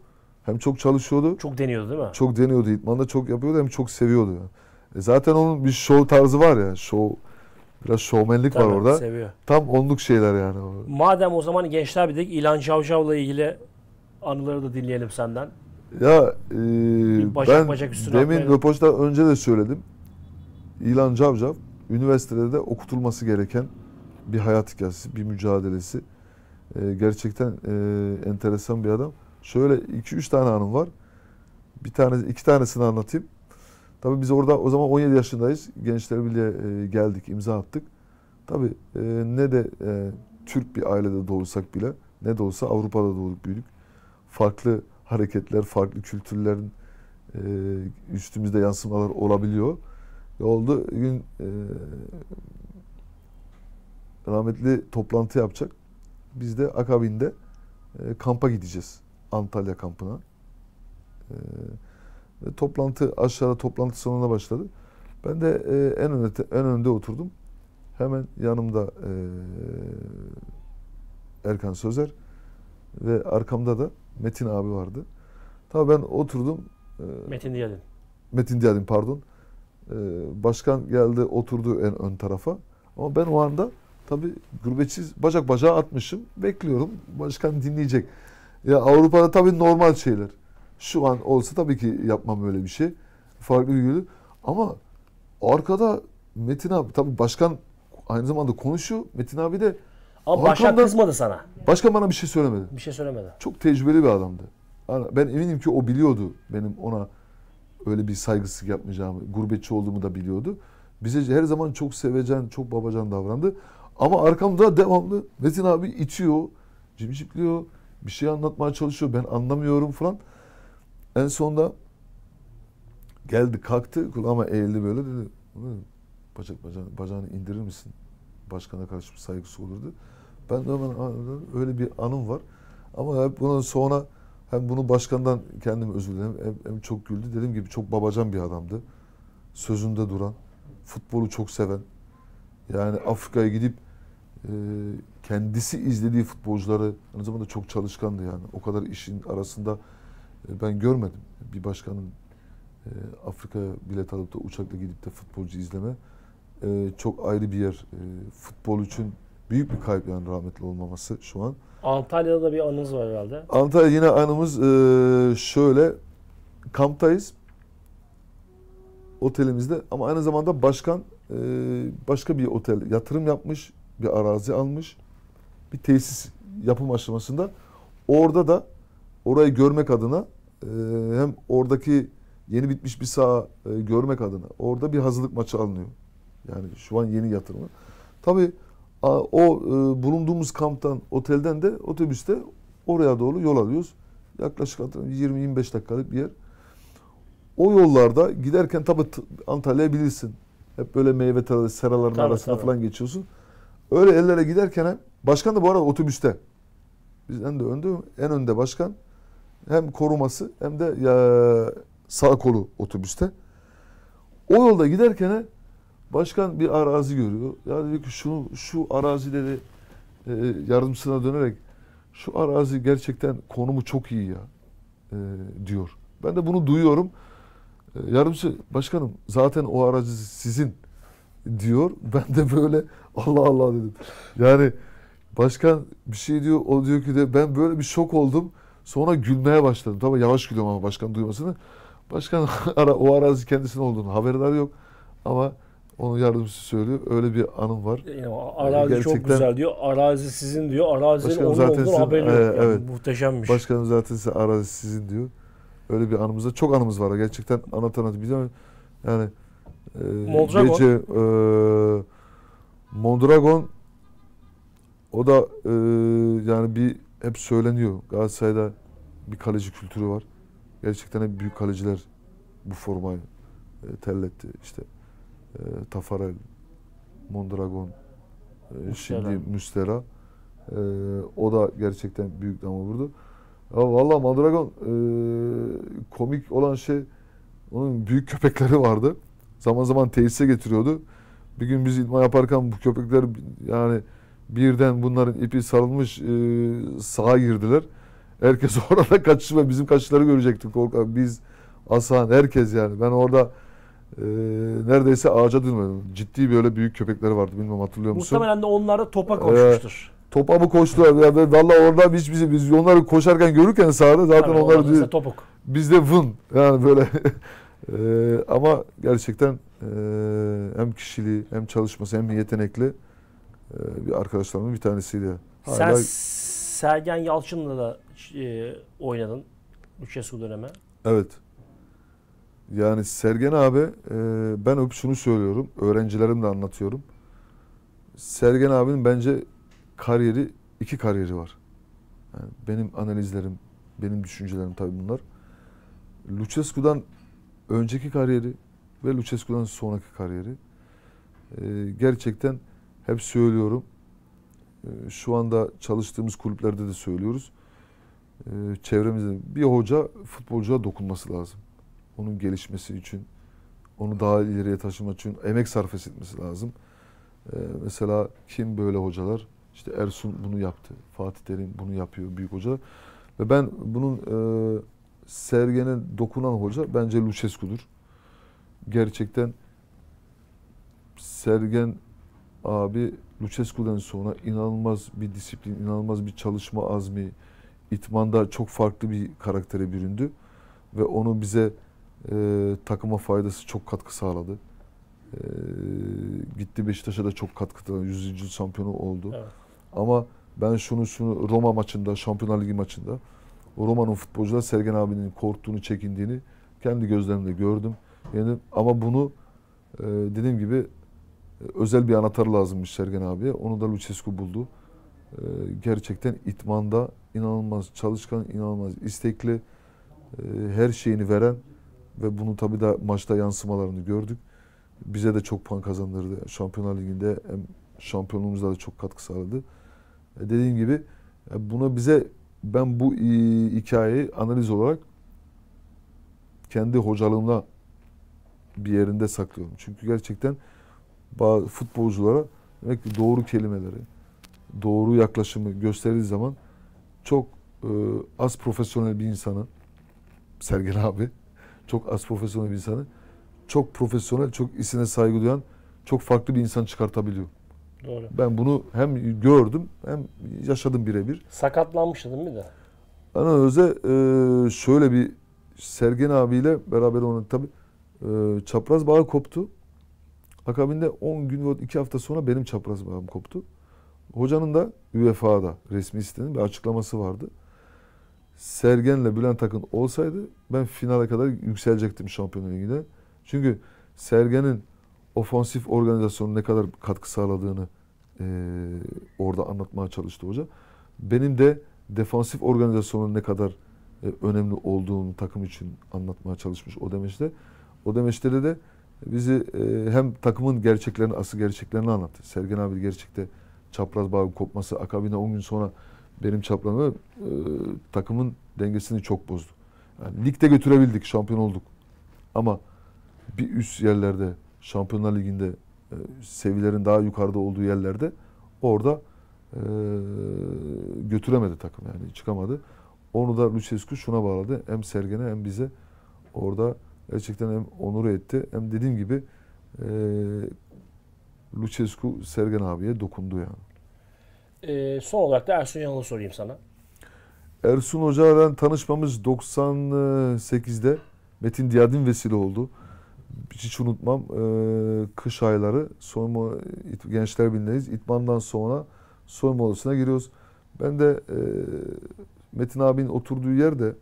hem çok çalışıyordu. Çok deniyordu değil mi? Çok deniyordu. İtmanda çok yapıyordu hem çok seviyordu. E zaten onun bir show tarzı var ya. Show Biraz showmenlik Tabii, var orada. Seviyor. Tam onluk şeyler yani. Madem o zaman gençler bir de İlan Şavşav'la ilgili anıları da dinleyelim senden. Ya e, bacak, ben bacak demin röportajda önce de söyledim. İlan Cavcav üniversitede de okutulması gereken bir hayat hikayesi, bir mücadelesi. E, gerçekten e, enteresan bir adam. Şöyle 2-3 tane anım var. Bir tane, iki tanesini anlatayım. Tabii biz orada o zaman 17 yaşındayız. Gençler bile e, geldik, imza attık. Tabii e, ne de e, Türk bir ailede doğursak bile ne de olsa Avrupa'da doğduk büyüdük. Farklı hareketler, farklı kültürlerin e, üstümüzde yansımalar olabiliyor. E oldu gün e, rahmetli toplantı yapacak. Biz de akabinde e, kampa gideceğiz. Antalya kampına. E, ve toplantı aşağıda toplantı salonuna başladı. Ben de e, en, önde, en önde oturdum. Hemen yanımda e, Erkan Sözer ve arkamda da Metin abi vardı. Tabii ben oturdum. E, Metin Diyadin. Metin Diyadin pardon. E, başkan geldi oturdu en ön tarafa. Ama ben o anda tabii gurbetçi bacak bacağı atmışım. Bekliyorum başkan dinleyecek. Ya Avrupa'da tabii normal şeyler. Şu an olsa tabii ki yapmam öyle bir şey. Farklı bir gülü. Ama arkada Metin abi tabii başkan aynı zamanda konuşuyor. Metin abi de ama başkan kızmadı sana. Başkan bana bir şey söylemedi. Bir şey söylemedi. Çok tecrübeli bir adamdı. Ben eminim ki o biliyordu benim ona öyle bir saygısızlık yapmayacağımı, gurbetçi olduğumu da biliyordu. Bize her zaman çok sevecen, çok babacan davrandı. Ama arkamda devamlı Metin abi içiyor, cimcipliyor bir şey anlatmaya çalışıyor. Ben anlamıyorum falan. En sonunda geldi kalktı kulağıma eğildi böyle dedi. Bacak, bacağını, bacağını indirir misin? Başkana karşı bir saygısı olurdu. Ben de hemen öyle bir anım var. Ama hep bundan sonra hem bunu başkandan kendim özür dilerim. Hem, hem çok güldü. Dediğim gibi çok babacan bir adamdı. Sözünde duran, futbolu çok seven. Yani Afrika'ya gidip ee, kendisi izlediği futbolcuları aynı zamanda çok çalışkandı yani. O kadar işin arasında e, ben görmedim. Bir başkanın e, Afrika bilet alıp da uçakla gidip de futbolcu izleme e, çok ayrı bir yer. Futbol için büyük bir kayıp yani rahmetli olmaması şu an. Antalya'da da bir anımız var herhalde. Antalya yine anımız şöyle. Kamptayız. Otelimizde ama aynı zamanda başkan başka bir otel yatırım yapmış bir arazi almış. Bir tesis yapım aşamasında. Orada da orayı görmek adına e, hem oradaki yeni bitmiş bir saha e, görmek adına orada bir hazırlık maçı alınıyor. Yani şu an yeni yatırımı. Tabi o e, bulunduğumuz kamptan, otelden de otobüste oraya doğru yol alıyoruz. Yaklaşık 20-25 dakikalık bir yer. O yollarda giderken tabi Antalya'ya bilirsin. Hep böyle meyve teraları, seraların tabii, arasına tabii. falan geçiyorsun. Öyle ellere giderken hem başkan da bu arada otobüste. Bizden de önde, en önde başkan. Hem koruması hem de ya, sağ kolu otobüste. O yolda giderken başkan bir arazi görüyor. Ya dedi ki şunu, şu arazi dedi e, yardımcısına dönerek şu arazi gerçekten konumu çok iyi ya e, diyor. Ben de bunu duyuyorum. E, yardımcı başkanım zaten o arazi sizin diyor. Ben de böyle Allah Allah dedim. Yani başkan bir şey diyor, o diyor ki de ben böyle bir şok oldum. Sonra gülmeye başladım. Tamam yavaş gülüyorum ama başkan duymasını. Başkan ara, o arazi kendisinin olduğunu haberler yok. Ama onun yardımcısı söylüyor. Öyle bir anım var. Yani arazi Gerçekten, çok güzel diyor. Arazi sizin diyor. Arazinin onun zaten olduğunu haberi e, Yani evet. Muhteşemmiş. Başkanım zaten size arazi sizin diyor. Öyle bir anımızda çok anımız var. Gerçekten anlatan anlatı. Yani e, gece e, Mondragon o da e, yani bir hep söyleniyor. Galatasaray'da bir kaleci kültürü var. Gerçekten hep büyük kaleciler bu formayı e, telletti. İşte e, Tafarel, Mondragon, e, Müstera. şimdi Müstera. E, o da gerçekten büyük dama vurdu. Ya valla Mondragon e, komik olan şey onun büyük köpekleri vardı. Zaman zaman tesise getiriyordu. Bir gün biz idman yaparken bu köpekler yani birden bunların ipi sarılmış e, sağa girdiler. Herkes orada kaçış ve bizim kaçışları görecektik korkak. Biz Asan herkes yani. Ben orada e, neredeyse ağaca dönmedim. Ciddi böyle büyük köpekleri vardı. Bilmem hatırlıyor musun? Muhtemelen de onlar topa e, koşmuştur. Ee, topa mı koştu? Ya, valla orada biz bizi, biz onları koşarken görürken sahada zaten Tabii, onları... Biz de topuk. Biz de vın. Yani böyle. e, ama gerçekten ee, hem kişiliği hem çalışması hem yetenekli ee, bir arkadaşlarımın bir tanesiydi. Hala... Sen Sergen Yalçın'la da e, oynadın Lucescu döneme. Evet. Yani Sergen abi e, ben hep şunu söylüyorum. öğrencilerim de anlatıyorum. Sergen abinin bence kariyeri iki kariyeri var. Yani benim analizlerim, benim düşüncelerim tabii bunlar. Lucescu'dan önceki kariyeri, ve Lucescu'dan sonraki kariyeri. E, gerçekten hep söylüyorum. E, şu anda çalıştığımız kulüplerde de söylüyoruz. E, ee, çevremizde bir hoca futbolcuya dokunması lazım. Onun gelişmesi için, onu daha ileriye taşımak için emek sarf etmesi lazım. E, mesela kim böyle hocalar? İşte Ersun bunu yaptı. Fatih Terim bunu yapıyor büyük hoca. Ve ben bunun e, Sergen'e dokunan hoca bence Lucescu'dur gerçekten Sergen abi Lucescu'dan sonra inanılmaz bir disiplin, inanılmaz bir çalışma azmi, itmanda çok farklı bir karaktere büründü ve onu bize e, takıma faydası çok katkı sağladı. E, gitti Beşiktaş'a da çok katkı, Yüzüncü şampiyonu oldu. Evet. Ama ben şunu şunu Roma maçında, Şampiyonlar Ligi maçında Roma'nın futbolcular Sergen abinin korktuğunu, çekindiğini kendi gözlerimle gördüm. Yani ama bunu e, dediğim gibi e, özel bir anahtar lazımmış Sergen abiye. Onu da Lucescu buldu. E, gerçekten itmanda inanılmaz çalışkan, inanılmaz istekli, e, her şeyini veren ve bunu tabi da maçta yansımalarını gördük. Bize de çok puan kazandırdı. Şampiyonlar Ligi'nde hem şampiyonluğumuzda da çok katkı sağladı. E, dediğim gibi e, buna bize ben bu e, hikayeyi analiz olarak kendi hocalığımla bir yerinde saklıyorum. Çünkü gerçekten futbolculara demek ki doğru kelimeleri, doğru yaklaşımı gösterdiği zaman çok e, az profesyonel bir insanı Sergen abi çok az profesyonel bir insanı çok profesyonel, çok isine saygı duyan çok farklı bir insan çıkartabiliyor. Doğru. Ben bunu hem gördüm hem yaşadım birebir. Sakatlanmıştı değil mi de? Ana Öze e, şöyle bir Sergen abiyle beraber onun tabii ee, çapraz bağı koptu. Akabinde 10 gün ve 2 hafta sonra benim çapraz bağım koptu. Hocanın da UEFA'da resmi istenin bir açıklaması vardı. Sergen'le Bülent Akın olsaydı ben finale kadar yükselecektim Şampiyonlar Ligi'de. Çünkü Sergen'in ofansif organizasyonu ne kadar katkı sağladığını e, orada anlatmaya çalıştı hoca. Benim de defansif organizasyonun ne kadar e, önemli olduğunu takım için anlatmaya çalışmış o demişti. İşte o demeçleri de bizi e, hem takımın gerçeklerini, asıl gerçeklerini anlattı. Sergen abi gerçekte çapraz bağın kopması akabinde 10 gün sonra benim çapramı e, takımın dengesini çok bozdu. Yani ligde götürebildik, şampiyon olduk. Ama bir üst yerlerde, Şampiyonlar Ligi'nde e, seviyelerin daha yukarıda olduğu yerlerde orada e, götüremedi takım yani çıkamadı. Onu da Lucescu şuna bağladı. Hem Sergen'e hem bize orada gerçekten hem onur etti hem dediğim gibi e, Lucescu Sergen abiye dokundu yani. E, son olarak da Ersun Yanal'ı sorayım sana. Ersun Hoca'yla tanışmamız 98'de Metin Diyadin vesile oldu. Hiç unutmam e, kış ayları Soyma Gençler Birliği'ndeyiz. İtmandan sonra soyma odasına giriyoruz. Ben de e, Metin abinin oturduğu yer de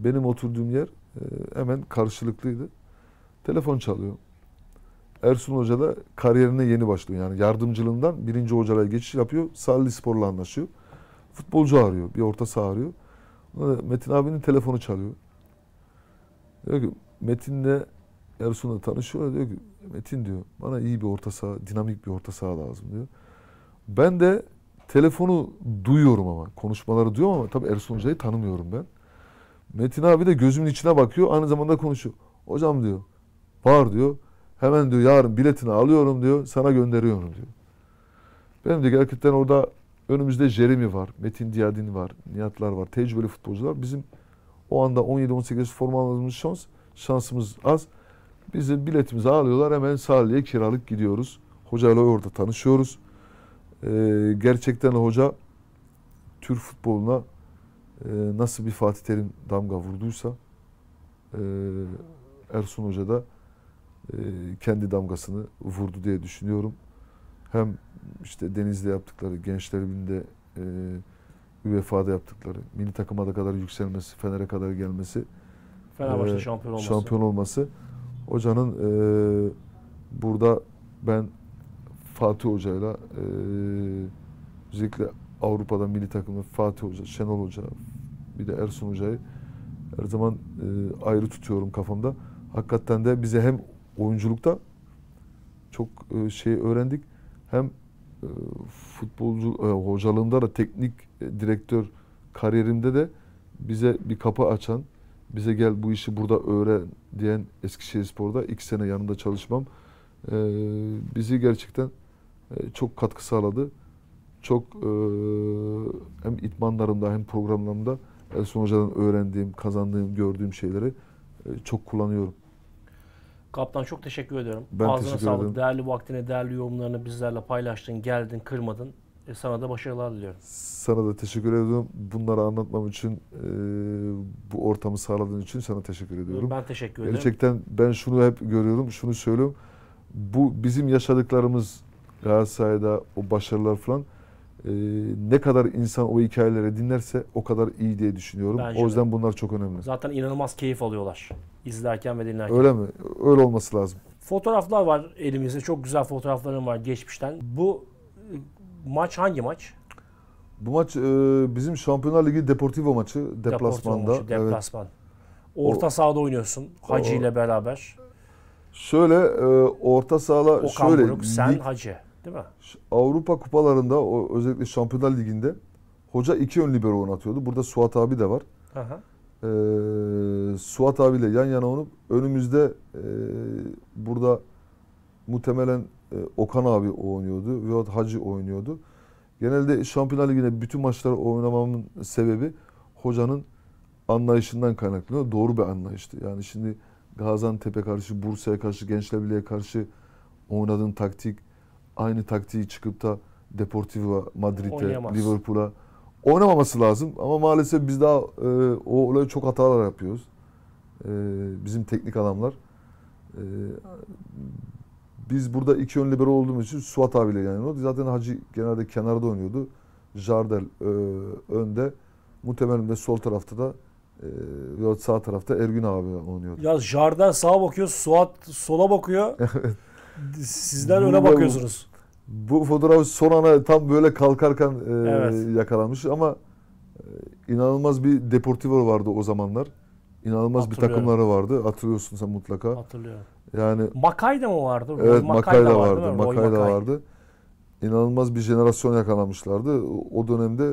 benim oturduğum yer ee, hemen karşılıklıydı. Telefon çalıyor. Ersun Hoca da kariyerine yeni başlıyor. Yani yardımcılığından birinci hocalara geçiş yapıyor. Salli Spor'la anlaşıyor. Futbolcu arıyor. Bir orta saha arıyor. Metin abinin telefonu çalıyor. Diyor ki Metin'le Ersun'la tanışıyor. Diyor ki Metin diyor bana iyi bir orta saha, dinamik bir orta saha lazım diyor. Ben de telefonu duyuyorum ama. Konuşmaları duyuyorum ama tabii Ersun Hoca'yı tanımıyorum ben. Metin abi de gözümün içine bakıyor. Aynı zamanda konuşuyor. Hocam diyor. Var diyor. Hemen diyor yarın biletini alıyorum diyor. Sana gönderiyorum diyor. Benim de gerçekten orada önümüzde Jeremy var. Metin Diyadin var. Nihatlar var. Tecrübeli futbolcular. Bizim o anda 17-18 forma almamız şans. Şansımız az. Bizim biletimizi alıyorlar. Hemen Salih'e kiralık gidiyoruz. Hocayla orada tanışıyoruz. Ee, gerçekten hoca Türk futboluna ee, nasıl bir Fatih Terim damga vurduysa e, Ersun Hoca da ee, kendi damgasını vurdu diye düşünüyorum. Hem işte Deniz'de yaptıkları, Gençler Birliği'nde e, UEFA'da yaptıkları, milli takıma da kadar yükselmesi, Fener'e kadar gelmesi, Fenerbahçe şampiyon olması. Şampiyon olması. Hocanın e, burada ben Fatih Hoca'yla e, özellikle Avrupa'da milli takımı Fatih Hoca, Şenol Hoca, bir de Ersun Hoca'yı her zaman e, ayrı tutuyorum kafamda. Hakikaten de bize hem oyunculukta çok e, şey öğrendik hem e, futbolcu e, hocalığımda da teknik e, direktör kariyerimde de bize bir kapı açan, bize gel bu işi burada öğren diyen eskişehir sporda iki sene yanında çalışmam e, bizi gerçekten e, çok katkı sağladı. Çok e, hem itmanlarımda hem programlarımda Ersun Hoca'dan öğrendiğim, kazandığım, gördüğüm şeyleri e, çok kullanıyorum. Kaptan çok teşekkür ediyorum. Ben Ağzına teşekkür sağlık. Ederim. Değerli vaktine, değerli yorumlarını bizlerle paylaştın, geldin, kırmadın. E, sana da başarılar diliyorum. Sana da teşekkür ediyorum. Bunları anlatmam için, e, bu ortamı sağladığın için sana teşekkür ediyorum. Ben teşekkür ederim. Gerçekten ben şunu hep görüyorum, şunu söylüyorum. Bu bizim yaşadıklarımız Galatasaray'da o başarılar falan e, ne kadar insan o hikayeleri dinlerse o kadar iyi diye düşünüyorum. Bence o yüzden de. bunlar çok önemli. Zaten inanılmaz keyif alıyorlar izlerken ve dinlerken. Öyle mi? Öyle olması lazım. Fotoğraflar var elimizde. Çok güzel fotoğraflarım var geçmişten. Bu e, maç hangi maç? Bu maç e, bizim Şampiyonlar Ligi Deportivo maçı deplasmanda. Deportivo maçı, deplasman. Evet. Orta o, sahada oynuyorsun Hacı o, ile beraber. Şöyle e, orta sahada Okan şöyle Buruk, sen Hacı. Değil mi? Avrupa kupalarında özellikle Şampiyonlar Ligi'nde hoca iki ön libero oynatıyordu. Burada Suat abi de var. Aha. Ee, Suat abiyle yan yana olup önümüzde e, burada muhtemelen e, Okan abi oynuyordu veyahut Hacı oynuyordu. Genelde Şampiyonlar Ligi'nde bütün maçları oynamamın sebebi hocanın anlayışından kaynaklanıyor. Doğru bir anlayıştı. Yani şimdi Gaziantep'e karşı, Bursa'ya karşı, Gençlerbirliği'ye karşı oynadığın taktik, aynı taktiği çıkıp da Deportivo Madrid'e, Liverpool'a oynamaması lazım. Ama maalesef biz daha e, o olayı çok hatalar yapıyoruz. E, bizim teknik adamlar. E, biz burada iki ön libero olduğumuz için Suat abiyle yani o Zaten Hacı genelde kenarda oynuyordu. Jardel e, önde. Muhtemelen de sol tarafta da e, sağ tarafta Ergün abi oynuyordu. Ya Jardel sağa bakıyor, Suat sola bakıyor. Sizden öne bakıyorsunuz. Bu fotoğraf son ana tam böyle kalkarken e, evet. yakalanmış ama e, inanılmaz bir Deportivo vardı o zamanlar. İnanılmaz bir takımları vardı. Hatırlıyorsun sen mutlaka. Hatırlıyorum. Yani Makay da mı vardı? Evet, Makay da vardı. Makay da vardı. İnanılmaz bir jenerasyon yakalanmışlardı. O dönemde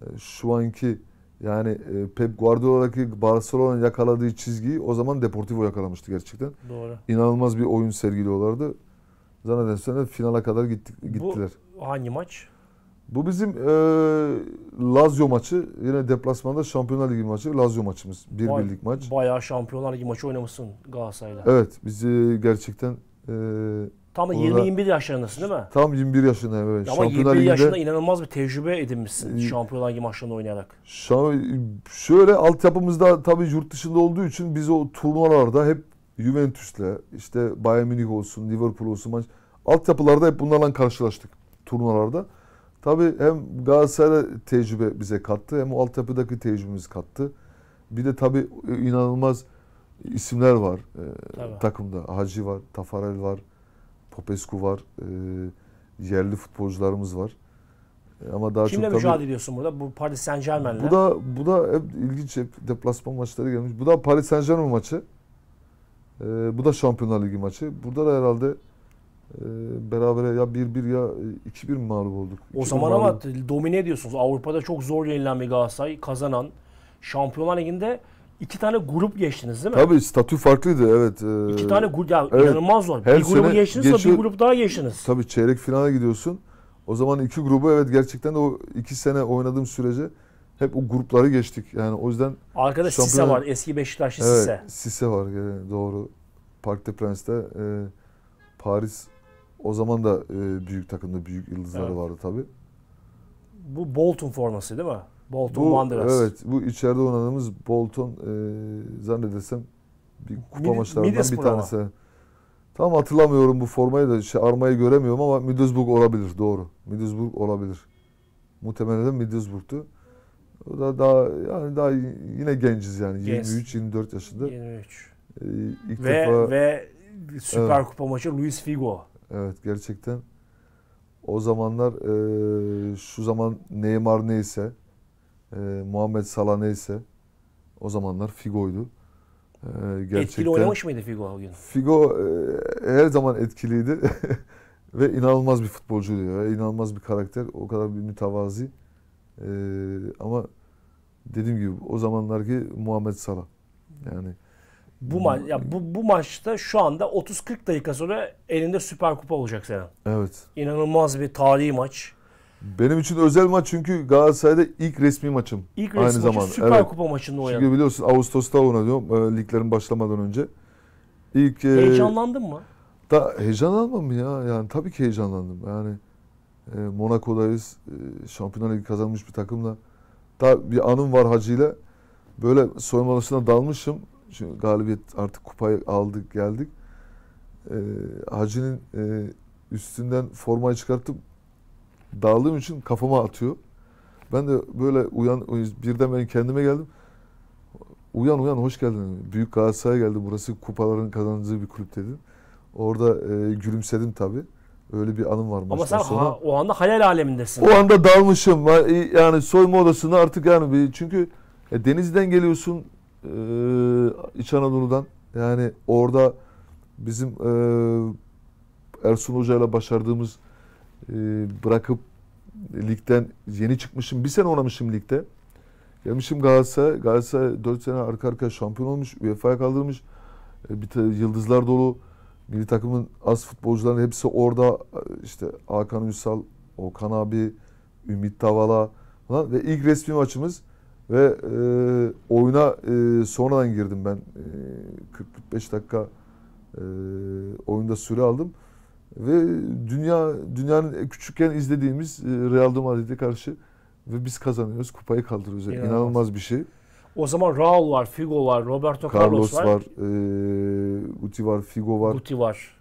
e, şu anki yani e, Pep Guardiola'daki Barcelona yakaladığı çizgiyi o zaman Deportivo yakalamıştı gerçekten. Doğru. İnanılmaz bir oyun sergiliyorlardı. Zannedersem de finale kadar gittik, gittiler. Bu hangi maç? Bu bizim e, Lazio maçı. Yine deplasmanda Şampiyonlar Ligi maçı. Lazio maçımız. Bir Vay, birlik maç. Bayağı Şampiyonlar Ligi maçı oynamışsın Galatasaray'la. Evet. Bizi e, gerçekten e, Tam 20-21 yaşlarındasın değil mi? Tam 21 yaşındayım evet. Ama Şampiyonlar 21 yaşında inanılmaz bir tecrübe edinmişsin ee, Şampiyonlar Ligi maçlarında oynayarak. Şöyle altyapımızda tabii yurt dışında olduğu için biz o turnuvalarda hep Juventus'le işte Bayern Münih olsun, Liverpool olsun maç altyapılarda hep bunlarla karşılaştık turnuvalarda. Tabii hem Galatasaray tecrübe bize kattı hem o altyapıdaki tecrübemiz kattı. Bir de tabii e, inanılmaz isimler var e, takımda. Hacı var, Tafarel var. Popescu var, e, yerli futbolcularımız var. E, ama daha Kimle çok mücadele tabii, ediyorsun burada? Bu Paris Saint Germain'le. Bu da bu da hep ilginç hep deplasman maçları gelmiş. Bu da Paris Saint Germain maçı. Ee, bu da Şampiyonlar Ligi maçı. Burada da herhalde e, beraber ya 1-1 ya 2-1 mağlup olduk. O zaman ama domine ediyorsunuz. Avrupa'da çok zor yenilen bir Galatasaray kazanan. Şampiyonlar Ligi'nde İki tane grup geçtiniz değil mi? Tabii statü farklıydı evet. Ee, İki tane grup ya evet. inanılmaz zor. Her bir grubu geçtiniz geçiyor, bir grup daha geçtiniz. Tabii çeyrek finale gidiyorsun. O zaman iki grubu evet gerçekten de o iki sene oynadığım sürece hep o grupları geçtik. Yani o yüzden Arkada şampiyon... Sise var. Eski Beşiktaşlı evet, Sise. Sise var yani e, doğru. Park de Prens'te e, Paris o zaman da e, büyük takımda büyük yıldızları evet. vardı tabii. Bu Bolton forması değil mi? Bolton Wanderers. Evet bu içeride oynadığımız Bolton e, zannedersem bir kupa Mid maçlarından bir tanesi. Tam hatırlamıyorum bu formayı da şey, armayı göremiyorum ama Middlesbrough olabilir doğru. Middlesbrough olabilir. Muhtemelen Middlesbrough'tu. O da daha yani daha yine genciz yani yes. 23 24 yaşında. 23. Ee, ilk ve defa, ve Süper evet. Kupa maçı Luis Figo. Evet gerçekten o zamanlar e, şu zaman Neymar neyse e, Muhammed Salah neyse o zamanlar Figo'ydu. E, gerçekten, etkili oynamış mıydı Figo o gün? Figo e, her zaman etkiliydi. Ve inanılmaz bir futbolcuydu ya. İnanılmaz bir karakter. O kadar bir mütevazi. E, ama dediğim gibi o zamanlarki Muhammed Salah. Yani bu ma ya bu, bu maçta şu anda 30-40 dakika sonra elinde Süper Kupa olacak senin. Evet. İnanılmaz bir tarihi maç. Benim için özel maç çünkü Galatasaray'da ilk resmi maçım. İlk resmi aynı maçı zamanda. Süper evet. Kupa maçında oynadı. Çünkü biliyorsun Ağustos'ta oynadım e, liglerin başlamadan önce. İlk e, Heyecanlandın mı? Da, heyecanlanmam ya. Yani tabii ki heyecanlandım. Yani e, Monaco'dayız. E, Şampiyonlar Ligi kazanmış bir takımla. Da bir anım var Hacı ile. Böyle soyunma odasına dalmışım. Çünkü galibiyet artık kupayı aldık geldik. E, Hacı'nın e, üstünden formayı çıkartıp Daldığım için kafama atıyor. Ben de böyle uyan, birden ben kendime geldim. Uyan uyan hoş geldin. Büyük Galatasaray geldi. Burası kupaların kazandığı bir kulüp dedim. Orada e, gülümsedim tabi. Öyle bir anım var Ama sen sonra. Ha, o anda hayal alemindesin. O anda dalmışım. E, yani soyma odasını artık yani bir, çünkü e, denizden geliyorsun e, İç Anadolu'dan. Yani orada bizim e, Ersun Hoca başardığımız ee, bırakıp ligden yeni çıkmışım. Bir sene oynamışım ligde. Gelmişim Galatasaray. Galatasaray 4 sene arka arka şampiyon olmuş. UEFA'ya kaldırmış. E, bir yıldızlar dolu. Milli takımın az futbolcuların hepsi orada. Ee, işte Hakan Ünsal, Okan abi, Ümit Davala falan. Ve ilk resmi maçımız ve e, oyuna e, sonradan girdim ben. E, 45 dakika e, oyunda süre aldım. Ve dünya dünyanın küçükken izlediğimiz e, Real Madrid'e karşı ve biz kazanıyoruz. Kupayı kaldırıyoruz. Yani İnanılmaz. İnanılmaz bir şey. O zaman Raul var, Figo var, Roberto Carlos, Carlos var. var e, Guti var, Figo var. Guti var.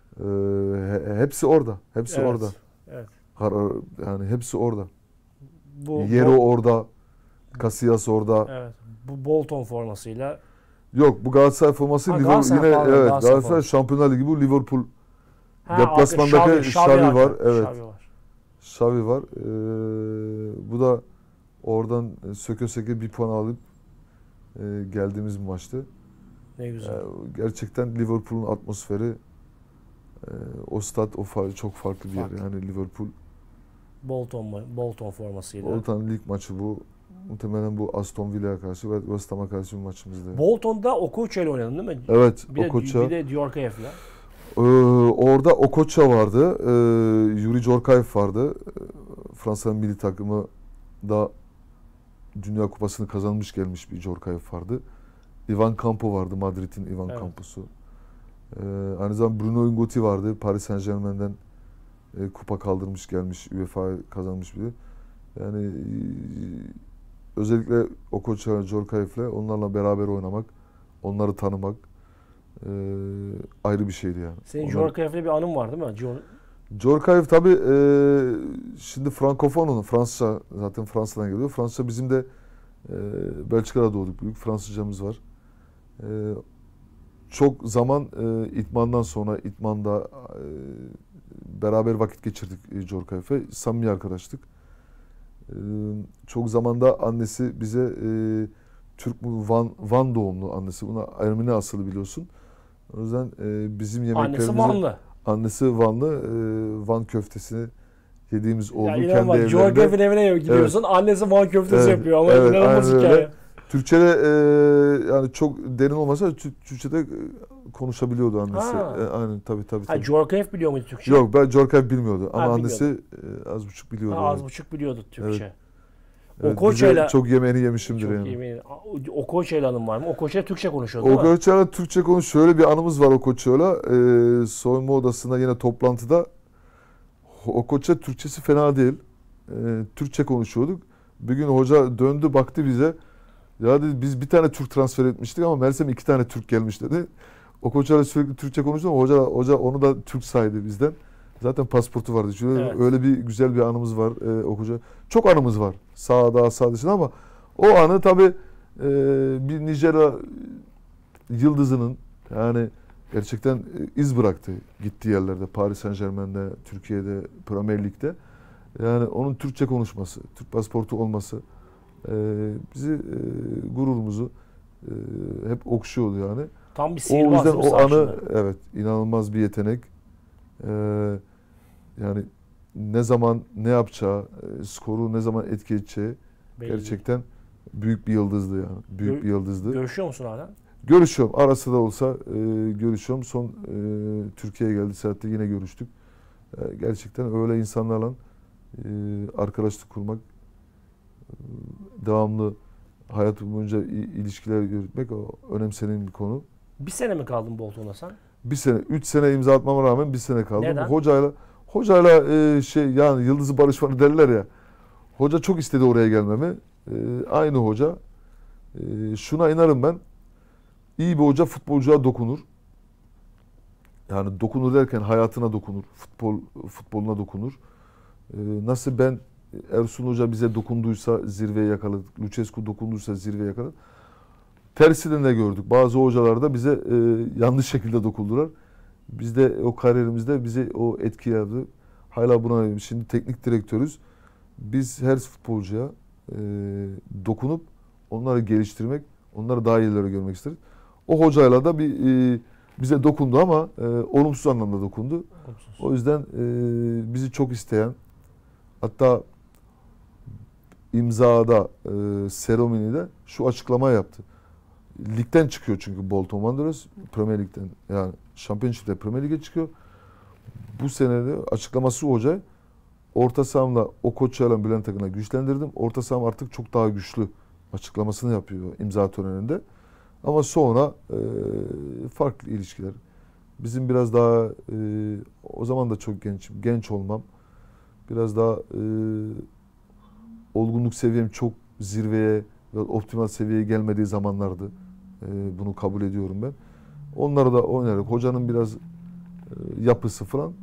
E, hepsi orada. Hepsi evet. orada. Evet. Karar, yani hepsi orada. Bu, Yero Bol- orada. Casillas orada. Evet. Bu Bolton formasıyla. Yok bu Galatasaray forması ha, Liverpool, Galatasaray yine evet Galatasaray, Galatasaray Şampiyonlar Ligi bu Liverpool Ha, Deplasmandaki Xavi var. Evet. Xavi var. Xavi var. Ee, bu da oradan söke söke bir puan alıp e, geldiğimiz bir maçtı. Ne güzel. Yani ee, gerçekten Liverpool'un atmosferi e, o stat o far, çok farklı bir farklı. yer. Yani Liverpool Bolton Bolton formasıyla. Bolton lig maçı bu. Muhtemelen bu Aston Villa'ya karşı ve West Ham'a karşı bir maçımızdı. Bolton'da Okocha ile oynadın değil mi? Evet. Bir Okocha. De, bir de Diorka'ya falan. Ee, orada Okocha vardı. Ee, Yuri Jorkaev vardı. Ee, Fransa'nın milli takımı da Dünya Kupası'nı kazanmış gelmiş bir Jorkaev vardı. Ivan Campo vardı. Madrid'in Ivan evet. Campo'su. Ee, aynı zamanda Bruno Ingoti vardı. Paris Saint Germain'den e, kupa kaldırmış gelmiş. UEFA kazanmış biri. Yani e, özellikle Okocha, Jorkaev'le onlarla beraber oynamak, onları tanımak, e, ayrı bir şeydi yani. Senin Onlar... Jorkayev'le bir anım var değil mi? Jor... Jorkayev tabi e, şimdi Frankofon onun Fransa zaten Fransa'dan geliyor. Fransa bizim de e, Belçika'da doğduk büyük Fransızcamız var. E, çok zaman e, itmandan sonra itmanda e, beraber vakit geçirdik e, Jorkayev'e. Samimi arkadaştık. E, çok zamanda annesi bize e, Türk Van, Van doğumlu annesi. Buna Ermeni asılı biliyorsun. O yüzden e, bizim yemeklerimiz, Annesi Vanlı. Annesi Vanlı. E, Van köftesini yediğimiz oldu. Yani kendi bak, evlerinde. Coğrafya'nın evine gidiyorsun. Evet. Annesi Van köftesi evet. yapıyor. Ama evet, inanılmaz hikaye. Öyle. Türkçe'de e, yani çok derin olmasa Türkçe'de e, konuşabiliyordu annesi. Ha. E, aynen tabii tabii. tabii. Ha, biliyor muydu Türkçe? Yok ben Jorkef bilmiyordu ama ha, annesi e, az buçuk biliyordu. Ha, az buçuk biliyordu Türkçe. Evet. O Okoçayla çok yemeğini yemişimdir çok yani. Yemeğini. Okoçayla hanım var mı? Okoçayla Türkçe konuşuyor değil Okoçayla Türkçe konuşuyor. Şöyle bir anımız var O Okoçayla. Ee, soyunma odasında yine toplantıda O Okoça Türkçesi fena değil. Ee, Türkçe konuşuyorduk. Bir gün hoca döndü baktı bize. Ya dedi biz bir tane Türk transfer etmiştik ama Mersem iki tane Türk gelmiş dedi. Okoçayla sürekli Türkçe konuştu ama hoca, hoca onu da Türk saydı bizden. Zaten pasportu vardı. Şöyle evet. Öyle bir güzel bir anımız var e, okucu. Çok anımız var. Sağda sağ ama o anı tabii e, bir Nijera yıldızının yani gerçekten e, iz bıraktı gittiği yerlerde. Paris Saint Germain'de, Türkiye'de, Premier Lig'de. Yani onun Türkçe konuşması, Türk pasportu olması e, bizi e, gururumuzu e, hep okşuyordu yani. Tam bir sihirbaz. O yüzden o anı şimdi. evet inanılmaz bir yetenek. Ee, yani ne zaman ne yapacağı, e, skoru ne zaman etki edeceği Belli. gerçekten büyük bir yıldızdı yani. Büyük Gör, bir yıldızdı. Görüşüyor musun hala? Görüşüyorum. Arası da olsa e, görüşüyorum. Son e, Türkiye'ye geldi saatte yine görüştük. E, gerçekten öyle insanlarla e, arkadaşlık kurmak, e, devamlı hayat boyunca ilişkiler yürütmek o önemsenen bir konu. Bir sene mi kaldın Bolton'a sen? Bir sene. Üç sene imza atmama rağmen bir sene kaldım. Neden? Hocayla Hocayla e, şey yani Yıldız'ı barışmanı derler ya. Hoca çok istedi oraya gelmemi. E, aynı hoca. E, şuna inarım ben. İyi bir hoca futbolcuya dokunur. Yani dokunur derken hayatına dokunur. Futbol futboluna dokunur. E, nasıl ben Ersun Hoca bize dokunduysa zirveye yakaladı Lucescu dokunduysa zirveye yakaladı Tersini de gördük. Bazı hocalar da bize e, yanlış şekilde dokundular. Bizde o kariyerimizde bizi o etki yaptı. Hala buna Şimdi teknik direktörüz. Biz her futbolcuya e, dokunup onları geliştirmek, onları daha iyileri görmek isteriz. O hocayla da bir e, bize dokundu ama e, olumsuz anlamda dokundu. Olumsuz. O yüzden e, bizi çok isteyen hatta imzada e, seremonide şu açıklama yaptı. Ligden çıkıyor çünkü Bolton Wanderers Premier Lig'den yani Championship'te Premier Lig'e çıkıyor. Bu senede açıklaması hoca orta sahamla o koçlarla Bülent Akın'a güçlendirdim. Orta saham artık çok daha güçlü açıklamasını yapıyor imza töreninde. Ama sonra e, farklı ilişkiler. Bizim biraz daha e, o zaman da çok gençim, genç olmam. Biraz daha e, olgunluk seviyem çok zirveye optimal seviyeye gelmediği zamanlardı. E, bunu kabul ediyorum ben. Onları da oynayarak hocanın biraz e, yapısı falan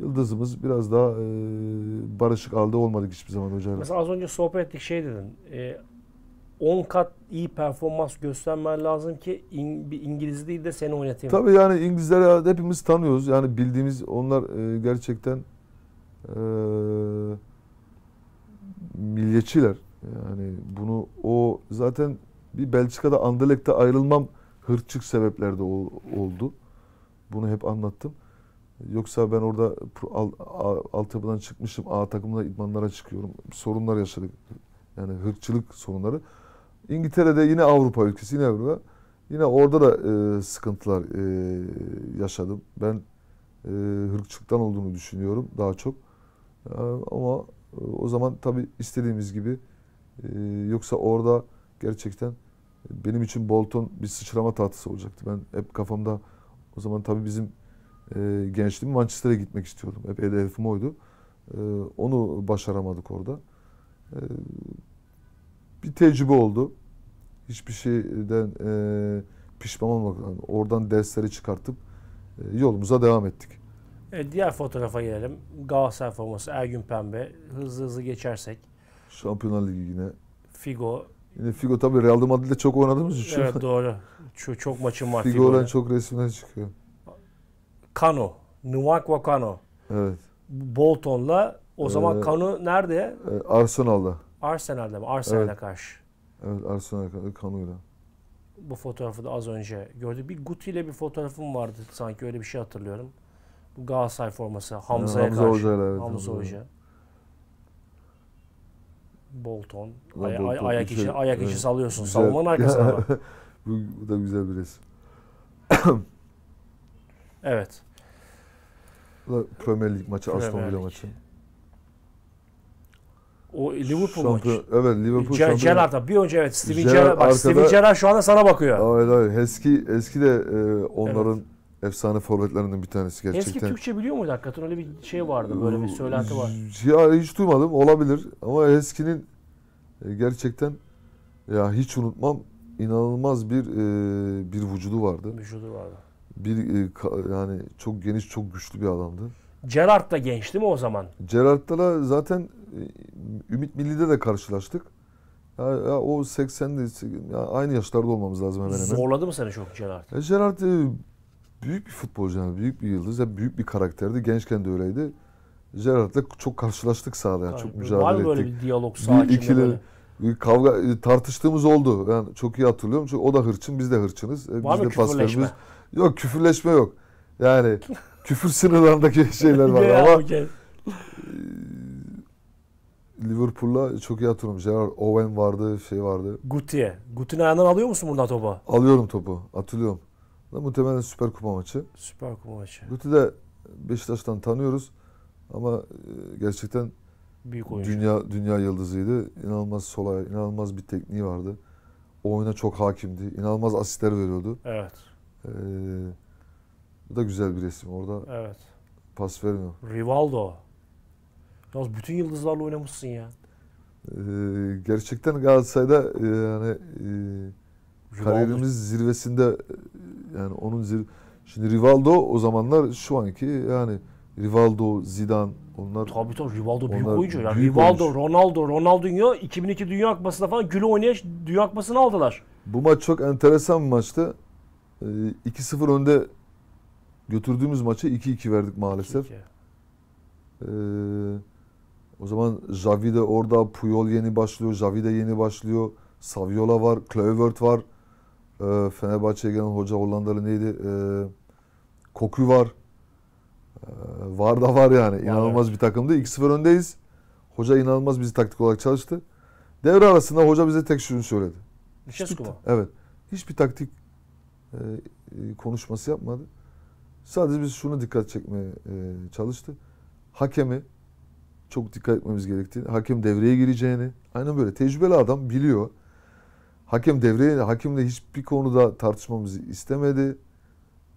yıldızımız biraz daha e, barışık aldı olmadık hiçbir zaman hocayla. Mesela az önce sohbet ettik şey dedin. E, 10 kat iyi performans göstermen lazım ki in, bir İngiliz değil de seni oynatayım. Tabii yani İngilizleri hepimiz tanıyoruz. Yani bildiğimiz onlar e, gerçekten e, milliyetçiler. Yani bunu o zaten bir Belçika'da Anderlecht'te ayrılmam hırçık sebeplerde oldu. Bunu hep anlattım. Yoksa ben orada altyapıdan al, çıkmışım, A takımda idmanlara çıkıyorum. Sorunlar yaşadık. Yani hırçılık sorunları. İngiltere'de yine Avrupa ülkesi, yine Avrupa. Yine orada da e, sıkıntılar e, yaşadım. Ben e, hırçılıktan olduğunu düşünüyorum daha çok. E, ama e, o zaman tabii istediğimiz gibi e, yoksa orada gerçekten benim için Bolton bir sıçrama tahtası olacaktı. Ben hep kafamda o zaman tabii bizim e, gençliğim Manchester'a gitmek istiyordum. Hep hedefim oydu. E, onu başaramadık orada. E, bir tecrübe oldu. Hiçbir şeyden e, pişman olmadan oradan dersleri çıkartıp e, yolumuza devam ettik. Evet, diğer fotoğrafa gelelim. Galatasaray forması Ergün Pembe. Hızlı hızlı geçersek. Şampiyonlar Ligi yine. Figo, Yine Figo tabii Real Madrid'de çok oynadığımız için. Evet doğru. Çok, çok maçım var Figo'dan. Figo'dan çok resimler çıkıyor. Kano. Numakwa Kano. Evet. Bolton'la o zaman ee, Kanu nerede? E, Arsenal'da. Arsenal'da mı? Arsenala evet. karşı. Evet Arsenala karşı Kanu'yla. Bu fotoğrafı da az önce gördük. Bir Guti ile bir fotoğrafım vardı sanki öyle bir şey hatırlıyorum. Bu Galatasaray forması Hamza'ya yani Hamza karşı. Hocayla, evet, Hamza, Hamza Hoca. Bolton. La, ay, Bolton ayak işi, şey, ayak işi evet. salıyorsun. Güzel. Savunmanın arkasına bak. bu, da güzel bir resim. evet. Bu da Premier League maçı, Premier Aston Villa maçı. O Liverpool Şampiyon, maçı. Evet Liverpool Ger Gerrard'a bir önce evet Steven Gerrard, bak arkada, Steven Gerrard şu anda sana bakıyor. Hayır hayır eski, eski de e, onların evet efsane forvetlerinden bir tanesi gerçekten. Eski Türkçe biliyor muydu hakikaten? Öyle bir şey vardı, böyle bir söylenti var. Ee, ya hiç duymadım, olabilir. Ama eskinin e, gerçekten ya hiç unutmam inanılmaz bir e, bir vücudu vardı. Vücudu vardı. Bir e, yani çok geniş, çok güçlü bir adamdı. Gerard da genç değil mi o zaman? Gerard'la zaten Ümit Milli'de de karşılaştık. Ya, ya o 80'de ya aynı yaşlarda olmamız lazım hemen hemen. Zorladı mı seni çok Gerard? E, Gerard büyük bir futbolcu, yani büyük bir yıldız, yani büyük bir karakterdi. Gençken de öyleydi. Gerard'la çok karşılaştık sahada. Yani çok mücadele var ettik. Var böyle bir diyalog sakin. Bir ikili böyle. kavga e, tartıştığımız oldu. Yani çok iyi hatırlıyorum. Çünkü o da hırçın, biz de hırçınız. E, var biz mı de küfürleşme? Yok küfürleşme yok. Yani küfür sınırlarındaki şeyler var ama e, Liverpool'la çok iyi hatırlıyorum. Gerard Owen vardı, şey vardı. Guti'ye. Guti'nin ayağından alıyor musun buradan topu? Alıyorum topu. Atılıyorum. Muhtemelen Süper Kupa maçı. Süper Kupa maçı. Guti de Beşiktaş'tan tanıyoruz ama e, gerçekten büyük oyuncu. Dünya dünya yıldızıydı. İnanılmaz solay, inanılmaz bir tekniği vardı. O oyuna çok hakimdi. İnanılmaz asistler veriyordu. Evet. Ee, bu da güzel bir resim orada. Evet. Pas vermiyor. Rivaldo. Yalnız bütün yıldızlarla oynamışsın ya. Ee, gerçekten Galatasaray'da e, yani e, Rivaldo. kariyerimiz zirvesinde e, yani onun zir Şimdi Rivaldo o zamanlar şu anki yani Rivaldo, Zidane onlar Tabii tabii Rivaldo büyük oyuncu. Yani büyük Rivaldo, oyuncu. Ronaldo, Ronaldinho 2002 Dünya Kupası'nda falan gülü oynayış Dünya Kupası'nı aldılar. Bu maç çok enteresan bir maçtı. 2-0 e, önde götürdüğümüz maça 2-2 verdik maalesef. 2 -2. Ee, o zaman Javi de orada, Puyol yeni başlıyor, Javi de yeni başlıyor. Saviola var, Kluivert var e, Fenerbahçe'ye gelen hoca Hollandalı neydi? E, Koku var. E, var da var yani. İnanılmaz bir takımdı. 2-0 öndeyiz. Hoca inanılmaz bizi taktik olarak çalıştı. Devre arasında hoca bize tek şunu söyledi. Mişesko mu? Evet. Hiçbir taktik e, e, konuşması yapmadı. Sadece biz şuna dikkat çekmeye e, çalıştı. Hakemi çok dikkat etmemiz gerektiğini, hakem devreye gireceğini, aynen böyle tecrübeli adam biliyor. Hakem devreye, hakimle hiçbir konuda tartışmamızı istemedi.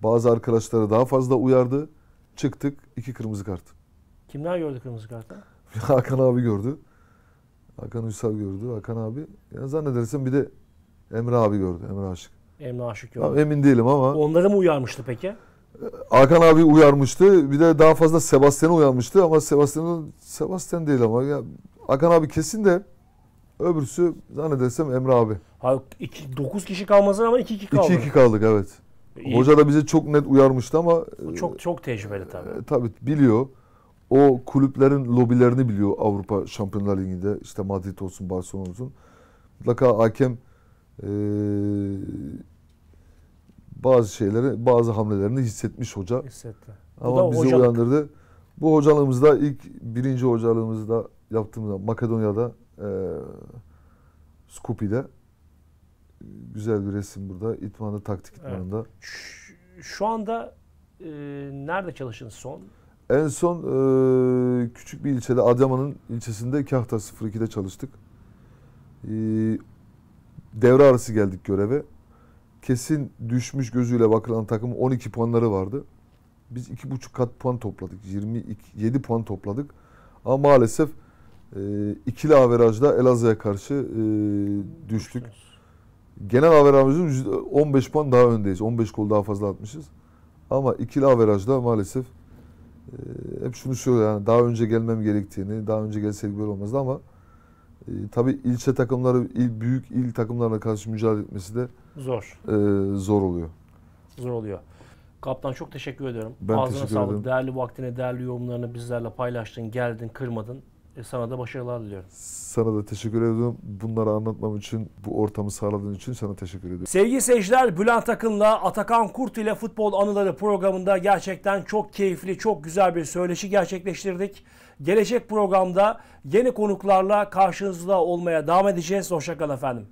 Bazı arkadaşları daha fazla uyardı. Çıktık iki kırmızı kart. Kimler gördü kırmızı kartı? Hakan abi gördü. Hakan Ünsal gördü. Hakan abi. Ya zannedersem bir de Emre abi gördü. Emre Aşık. Emre Aşık gördü. Ya, emin değilim ama. Onları mı uyarmıştı peki? Hakan abi uyarmıştı. Bir de daha fazla Sebastian'ı uyarmıştı ama Sebastian Sebastian değil ama ya Hakan abi kesin de Öbürsü zannedersem Emre abi. Ha, iki, 9 kişi kalmasına ama iki iki kaldı. İki iki kaldık evet. İyi. Hoca da bizi çok net uyarmıştı ama... Çok e, çok tecrübeli tabii. E, tabii biliyor. O kulüplerin lobilerini biliyor Avrupa Şampiyonlar Ligi'nde. İşte Madrid olsun, Barcelona olsun. Mutlaka hakem e, bazı şeyleri, bazı hamlelerini hissetmiş hoca. Hissetti. Ama bizi hocalık. uyandırdı. Bu hocalığımızda ilk birinci hocalığımızda yaptığımızda Makedonya'da ee, Scoopy'de güzel bir resim burada. İtman'da taktik itmanında. Evet. Şu, şu anda e, nerede çalışın son? En son e, küçük bir ilçede Adıyaman'ın ilçesinde Kahta 02'de çalıştık. E, devre arası geldik göreve. Kesin düşmüş gözüyle bakılan takım 12 puanları vardı. Biz 2,5 kat puan topladık. 27 puan topladık. Ama maalesef e, ikili averajda Elazığ'a karşı e, düştük. Genel averajımız 15 puan daha öndeyiz. 15 gol daha fazla atmışız. Ama ikili averajda maalesef e, hep şunu söylüyor yani daha önce gelmem gerektiğini, daha önce gelseydik böyle olmazdı ama e, tabii ilçe takımları, il, büyük il takımlarına karşı mücadele etmesi de zor. E, zor oluyor. Zor oluyor. Kaptan çok teşekkür ediyorum. Ben Ağzına teşekkür sağlık. Ederim. Değerli vaktine, değerli yorumlarını bizlerle paylaştın, geldin, kırmadın. E, sana da başarılar diliyorum. Sana da teşekkür ediyorum. Bunları anlatmam için, bu ortamı sağladığın için sana teşekkür ediyorum. Sevgili seyirciler, Bülent Akın'la Atakan Kurt ile Futbol Anıları programında gerçekten çok keyifli, çok güzel bir söyleşi gerçekleştirdik. Gelecek programda yeni konuklarla karşınızda olmaya devam edeceğiz. Hoşçakalın efendim.